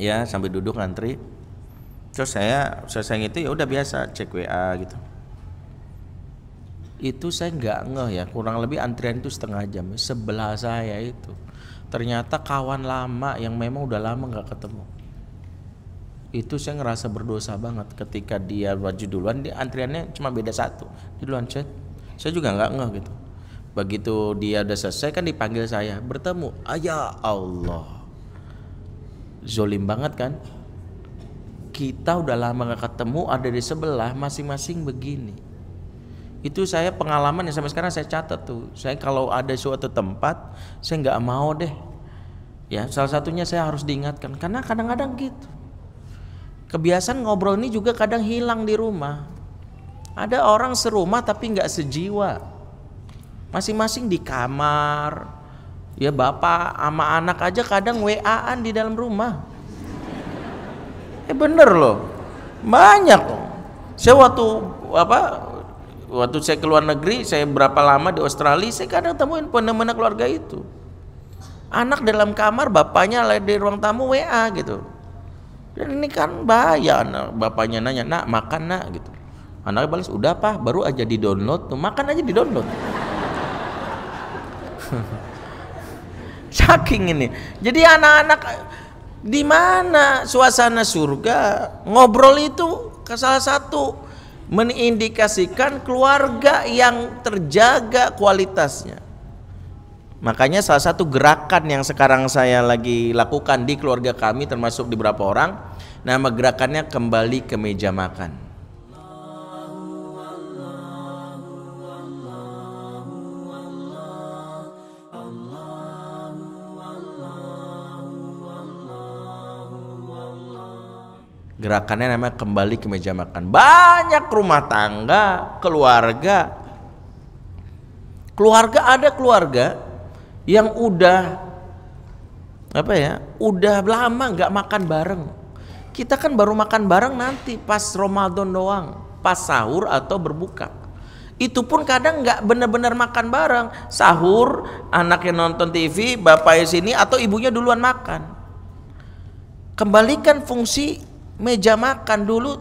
ya sambil duduk ngantri terus saya selesai itu ya udah biasa cek WA gitu itu saya nggak ngeh ya kurang lebih antrian itu setengah jam sebelah saya itu ternyata kawan lama yang memang udah lama nggak ketemu itu saya ngerasa berdosa banget ketika dia baju duluan di antriannya cuma beda satu di duluan saya saya juga nggak ngeh gitu begitu dia udah selesai kan dipanggil saya bertemu ah, ya Allah zolim banget kan kita udah lama gak ketemu ada di sebelah masing-masing begini itu saya pengalaman yang sampai sekarang saya catat tuh saya kalau ada suatu tempat saya nggak mau deh ya salah satunya saya harus diingatkan karena kadang-kadang gitu kebiasaan ngobrol ini juga kadang hilang di rumah ada orang serumah tapi nggak sejiwa masing-masing di kamar ya bapak ama anak aja kadang waan di dalam rumah eh bener loh banyak loh saya waktu apa Waktu saya keluar negeri, saya berapa lama di Australia, saya kadang temuin fenomena keluarga itu. Anak dalam kamar, bapaknya lagi di ruang tamu WA gitu. Dan ini kan bahaya, anak. bapaknya nanya, nak makan nak gitu. Anaknya balas, udah pak, baru aja di download, tuh makan aja di download. Saking ini. Jadi anak-anak di mana suasana surga ngobrol itu ke salah satu menindikasikan keluarga yang terjaga kualitasnya. Makanya salah satu gerakan yang sekarang saya lagi lakukan di keluarga kami termasuk di beberapa orang, nama gerakannya kembali ke meja makan. gerakannya namanya kembali ke meja makan banyak rumah tangga keluarga keluarga ada keluarga yang udah apa ya udah lama nggak makan bareng kita kan baru makan bareng nanti pas Ramadan doang pas sahur atau berbuka itu pun kadang nggak benar-benar makan bareng sahur anaknya nonton TV bapaknya sini atau ibunya duluan makan kembalikan fungsi meja makan dulu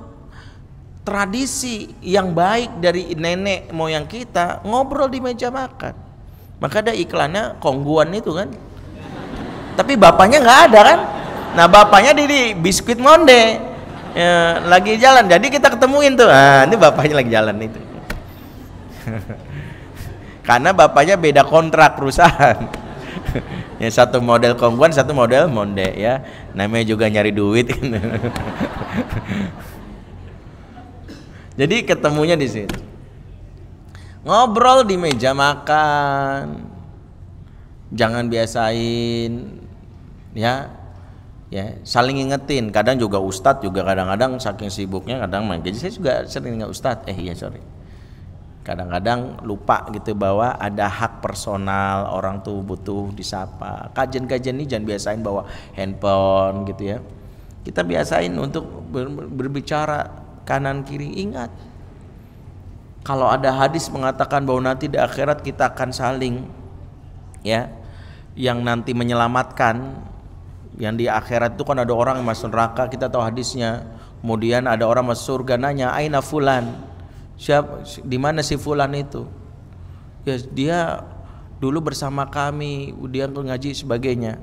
tradisi yang baik dari nenek moyang kita ngobrol di meja makan maka ada iklannya kongguan itu kan tapi bapaknya nggak ada kan nah bapaknya di, biskuit monde ya, lagi jalan jadi kita ketemuin tuh ah ini bapaknya lagi jalan itu karena bapaknya beda kontrak perusahaan ya satu model kongguan satu model monde ya namanya juga nyari duit kan. jadi ketemunya di situ ngobrol di meja makan jangan biasain ya ya saling ingetin kadang juga ustadz juga kadang-kadang saking sibuknya kadang main jadi saya juga sering nggak ustadz eh iya sorry kadang-kadang lupa gitu bahwa ada hak personal orang tuh butuh disapa kajian-kajian ini jangan biasain bawa handphone gitu ya kita biasain untuk berbicara kanan kiri ingat kalau ada hadis mengatakan bahwa nanti di akhirat kita akan saling ya yang nanti menyelamatkan yang di akhirat itu kan ada orang yang masuk neraka kita tahu hadisnya kemudian ada orang masuk surga nanya aina fulan siapa di mana si fulan itu ya dia dulu bersama kami dia ngaji sebagainya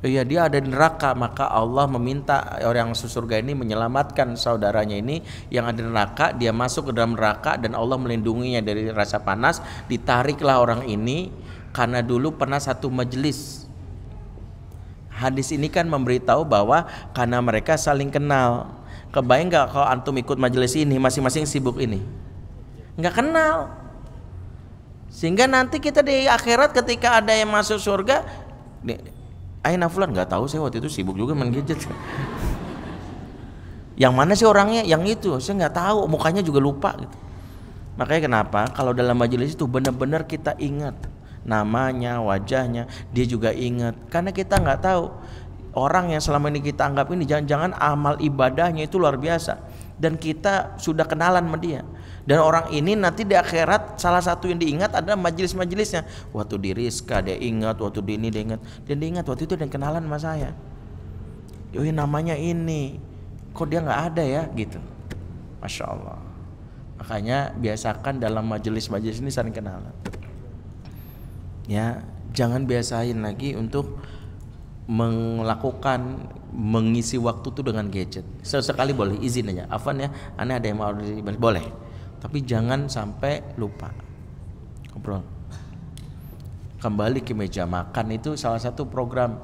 ya dia ada neraka maka Allah meminta orang yang surga ini menyelamatkan saudaranya ini yang ada neraka dia masuk ke dalam neraka dan Allah melindunginya dari rasa panas ditariklah orang ini karena dulu pernah satu majelis hadis ini kan memberitahu bahwa karena mereka saling kenal kebayang nggak kalau antum ikut majelis ini masing-masing sibuk ini nggak kenal sehingga nanti kita di akhirat ketika ada yang masuk surga Aina Fulan nggak tahu saya waktu itu sibuk juga main gadget yang mana sih orangnya yang itu saya nggak tahu mukanya juga lupa gitu makanya kenapa kalau dalam majelis itu benar-benar kita ingat namanya wajahnya dia juga ingat karena kita nggak tahu orang yang selama ini kita anggap ini jangan-jangan amal ibadahnya itu luar biasa dan kita sudah kenalan sama dia dan orang ini nanti di akhirat salah satu yang diingat adalah majelis-majelisnya waktu di Rizka dia ingat waktu di ini dia ingat dan dia ingat waktu itu dan kenalan sama saya oh namanya ini kok dia nggak ada ya gitu Masya Allah makanya biasakan dalam majelis-majelis ini saling kenalan ya jangan biasain lagi untuk melakukan mengisi waktu tuh dengan gadget. Sesekali boleh izin aja. Afan ya, aneh ada yang mau dibahas boleh. Tapi jangan sampai lupa. Ngobrol. Kembali ke meja makan itu salah satu program.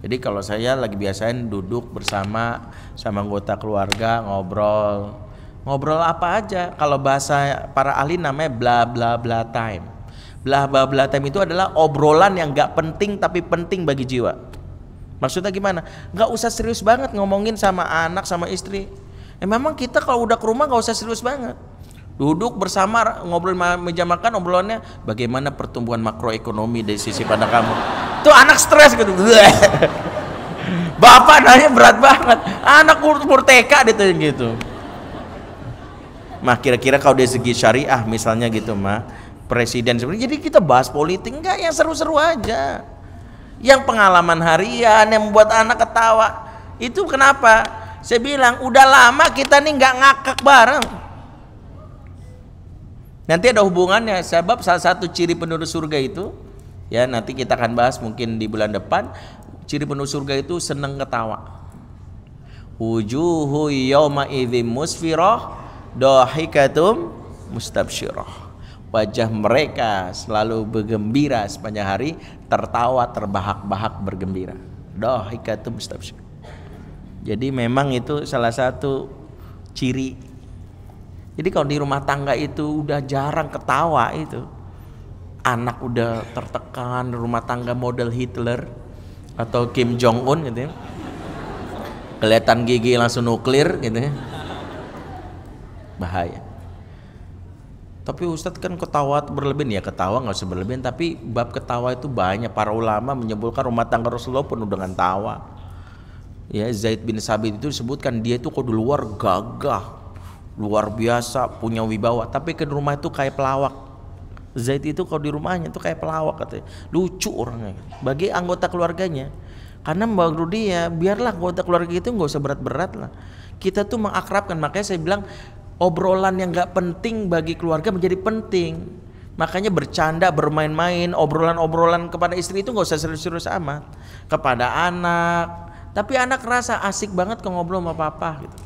Jadi kalau saya lagi biasain duduk bersama sama anggota keluarga ngobrol. Ngobrol apa aja? Kalau bahasa para ahli namanya bla bla bla time bla bla bla time itu adalah obrolan yang gak penting tapi penting bagi jiwa. Maksudnya gimana? Gak usah serius banget ngomongin sama anak sama istri. Eh, memang kita kalau udah ke rumah gak usah serius banget. Duduk bersama ngobrol meja makan obrolannya bagaimana pertumbuhan makroekonomi dari sisi pandang kamu. Tuh anak stres gitu. Bapak nanya berat banget. Anak umur TK gitu gitu. Mah kira-kira kalau dari segi syariah misalnya gitu mah presiden sebenarnya jadi kita bahas politik enggak yang seru-seru aja yang pengalaman harian yang membuat anak ketawa itu kenapa saya bilang udah lama kita nih nggak ngakak bareng nanti ada hubungannya sebab salah satu ciri penduduk surga itu ya nanti kita akan bahas mungkin di bulan depan ciri penduduk surga itu seneng ketawa wujuhu yawma idhim musfiroh dohikatum mustabshiroh wajah mereka selalu bergembira sepanjang hari tertawa terbahak-bahak bergembira doh dohikatu mustabsyir jadi memang itu salah satu ciri jadi kalau di rumah tangga itu udah jarang ketawa itu anak udah tertekan rumah tangga model Hitler atau Kim Jong Un gitu ya. kelihatan gigi langsung nuklir gitu ya. bahaya tapi Ustadz kan ketawa berlebihan ya ketawa nggak usah berlebihan tapi bab ketawa itu banyak para ulama menyebutkan rumah tangga Rasulullah penuh dengan tawa. Ya Zaid bin Sabit itu disebutkan dia itu kok luar gagah, luar biasa, punya wibawa. Tapi ke rumah itu kayak pelawak. Zaid itu kalau di rumahnya itu kayak pelawak katanya, lucu orangnya. Bagi anggota keluarganya, karena Mbak Rudi ya biarlah anggota keluarga itu nggak usah berat-berat lah. Kita tuh mengakrabkan makanya saya bilang obrolan yang gak penting bagi keluarga menjadi penting. Makanya bercanda, bermain-main, obrolan-obrolan kepada istri itu gak usah serius-serius amat. Kepada anak, tapi anak rasa asik banget kalau ngobrol sama papa gitu.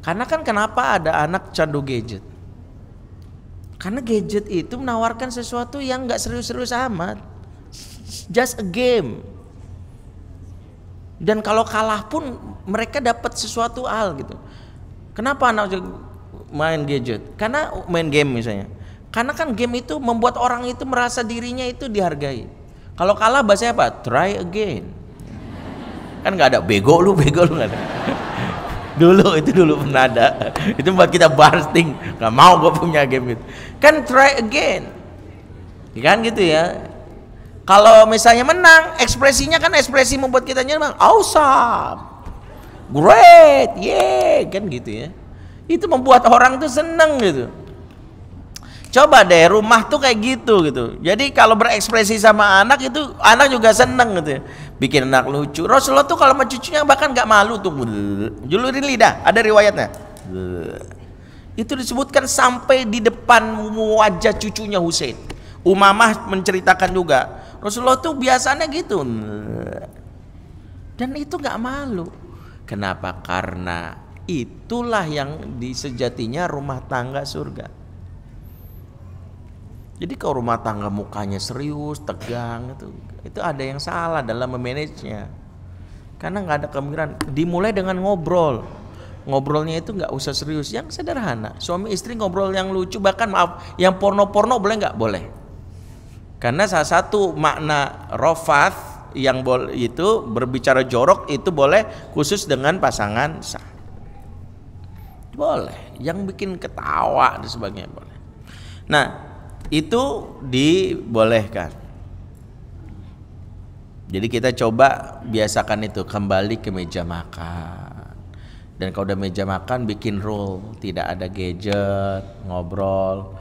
Karena kan kenapa ada anak candu gadget? Karena gadget itu menawarkan sesuatu yang nggak serius-serius amat. Just a game. Dan kalau kalah pun mereka dapat sesuatu hal gitu. Kenapa anak main gadget? Karena main game misalnya. Karena kan game itu membuat orang itu merasa dirinya itu dihargai. Kalau kalah bahasa apa? Try again. Kan nggak ada bego lu, bego lu nggak ada. dulu itu dulu pernah ada. itu buat kita bursting. Gak mau gue punya game itu. Kan try again. Ya kan gitu ya. Kalau misalnya menang, ekspresinya kan ekspresi membuat kita nyaman. Awesome great, yeah, kan gitu ya. Itu membuat orang tuh seneng gitu. Coba deh rumah tuh kayak gitu gitu. Jadi kalau berekspresi sama anak itu anak juga seneng gitu. Ya. Bikin anak lucu. Rasulullah tuh kalau mencucunya cucunya bahkan nggak malu tuh. Julurin lidah. Ada riwayatnya. Itu disebutkan sampai di depan wajah cucunya Hussein. Umamah menceritakan juga Rasulullah tuh biasanya gitu. Dan itu nggak malu. Kenapa? Karena itulah yang disejatinya rumah tangga surga. Jadi kalau rumah tangga mukanya serius, tegang itu, itu ada yang salah dalam memanagenya. Karena nggak ada kemungkinan Dimulai dengan ngobrol. Ngobrolnya itu nggak usah serius, yang sederhana. Suami istri ngobrol yang lucu, bahkan maaf, yang porno-porno boleh nggak boleh. Karena salah satu makna rofath yang boleh itu berbicara jorok itu boleh khusus dengan pasangan sah. Boleh, yang bikin ketawa dan sebagainya boleh. Nah, itu dibolehkan. Jadi kita coba biasakan itu kembali ke meja makan. Dan kalau udah meja makan bikin rule, tidak ada gadget, ngobrol,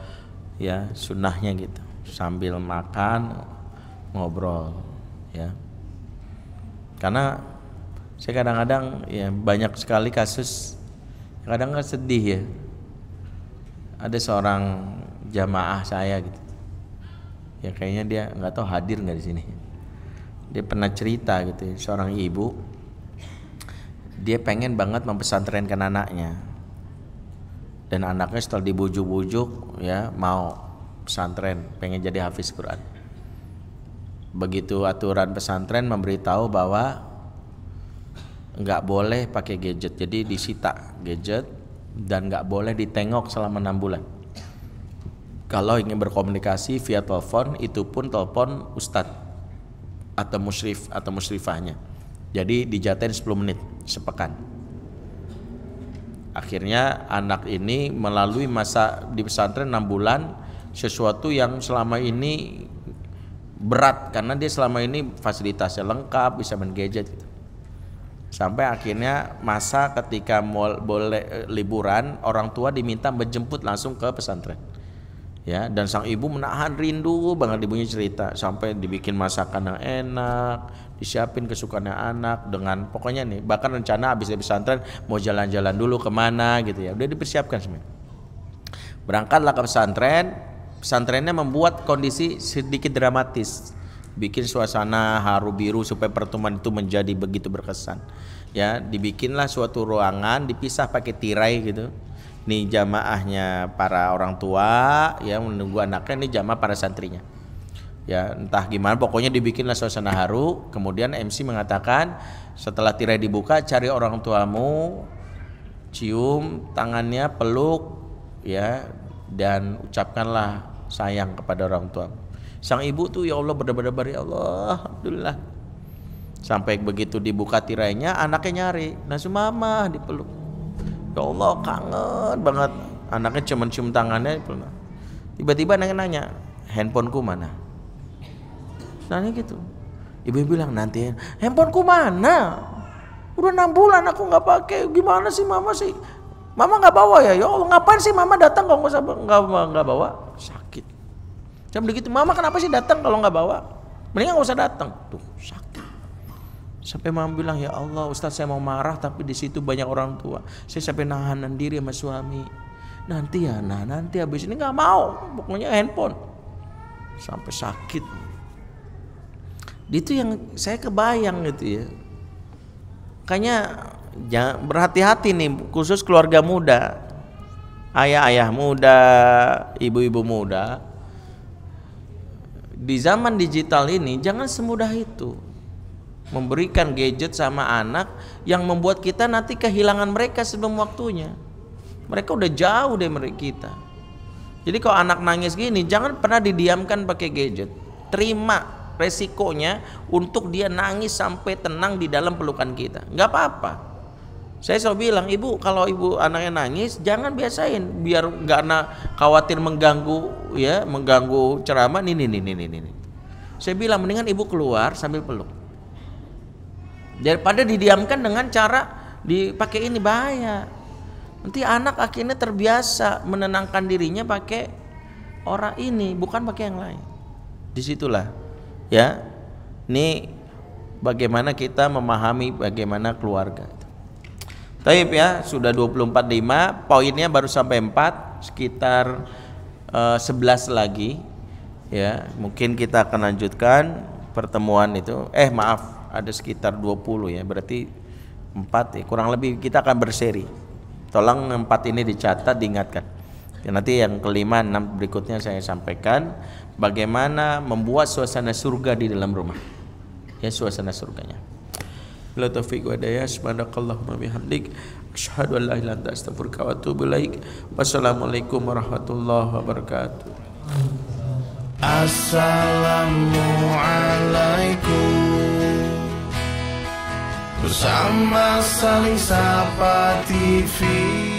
ya sunahnya gitu sambil makan ngobrol ya karena saya kadang-kadang ya banyak sekali kasus kadang kan sedih ya ada seorang jamaah saya gitu ya kayaknya dia nggak tahu hadir nggak di sini dia pernah cerita gitu seorang ibu dia pengen banget mempesantrenkan anaknya dan anaknya setelah dibujuk-bujuk ya mau pesantren pengen jadi hafiz Quran begitu aturan pesantren memberitahu bahwa nggak boleh pakai gadget jadi disita gadget dan nggak boleh ditengok selama enam bulan kalau ingin berkomunikasi via telepon itu pun telepon ustadz atau musyrif atau musyrifahnya jadi dijatain 10 menit sepekan akhirnya anak ini melalui masa di pesantren enam bulan sesuatu yang selama ini berat karena dia selama ini fasilitasnya lengkap bisa main gadget gitu sampai akhirnya masa ketika mau boleh eh, liburan orang tua diminta menjemput langsung ke pesantren ya dan sang ibu menahan rindu banget ibunya cerita sampai dibikin masakan yang enak disiapin kesukaannya anak dengan pokoknya nih bahkan rencana habis dari pesantren mau jalan-jalan dulu kemana gitu ya udah dipersiapkan semuanya berangkatlah ke pesantren pesantrennya membuat kondisi sedikit dramatis bikin suasana haru biru supaya pertemuan itu menjadi begitu berkesan ya dibikinlah suatu ruangan dipisah pakai tirai gitu nih jamaahnya para orang tua ya menunggu anaknya ini jamaah para santrinya ya entah gimana pokoknya dibikinlah suasana haru kemudian MC mengatakan setelah tirai dibuka cari orang tuamu cium tangannya peluk ya dan ucapkanlah sayang kepada orang tua. Sang ibu tuh ya Allah berdebar-debar ya Allah, alhamdulillah. Sampai begitu dibuka tirainya, anaknya nyari. Langsung mama dipeluk. Ya Allah kangen banget. Anaknya cuma cium tangannya dipeluk. Tiba-tiba nanya, nanya, handphoneku mana? Nanya gitu. Ibu bilang nanti handphoneku mana? Udah enam bulan aku nggak pakai. Gimana sih mama sih? Mama nggak bawa ya? Ya Allah ngapain sih mama datang kok nggak nggak nggak bawa? Jam begitu, mama kenapa sih datang kalau nggak bawa? Mendingan nggak usah datang. Tuh sakit. Sampai mama bilang ya Allah, Ustadz saya mau marah tapi di situ banyak orang tua. Saya sampai nahanan diri sama suami. Nanti ya, nah nanti habis ini nggak mau. Pokoknya handphone. Sampai sakit. Itu yang saya kebayang gitu ya. Kayaknya jangan berhati-hati nih khusus keluarga muda ayah-ayah muda ibu-ibu muda di zaman digital ini jangan semudah itu memberikan gadget sama anak yang membuat kita nanti kehilangan mereka sebelum waktunya mereka udah jauh dari kita jadi kalau anak nangis gini jangan pernah didiamkan pakai gadget terima resikonya untuk dia nangis sampai tenang di dalam pelukan kita nggak apa-apa saya selalu bilang, ibu kalau ibu anaknya nangis, jangan biasain, biar nggak na khawatir mengganggu, ya, mengganggu ceramah. Nih, nih, nih, nih, nih, Saya bilang mendingan ibu keluar sambil peluk, daripada didiamkan dengan cara dipakai ini bahaya. Nanti anak akhirnya terbiasa menenangkan dirinya pakai orang ini, bukan pakai yang lain. Disitulah, ya, ini bagaimana kita memahami bagaimana keluarga. Taib ya, sudah 24.5, poinnya baru sampai 4, sekitar uh, eh, 11 lagi. Ya, mungkin kita akan lanjutkan pertemuan itu. Eh, maaf, ada sekitar 20 ya, berarti 4 ya, kurang lebih kita akan berseri. Tolong 4 ini dicatat, diingatkan. Ya, nanti yang kelima, enam berikutnya saya sampaikan bagaimana membuat suasana surga di dalam rumah. Ya, suasana surganya. Bila taufiq wa daya subhanakallahumma bihamdik asyhadu an la ilaha anta astaghfiruka wa atubu ilaik. Wassalamualaikum warahmatullahi wabarakatuh. Assalamualaikum Bersama saling sapa TV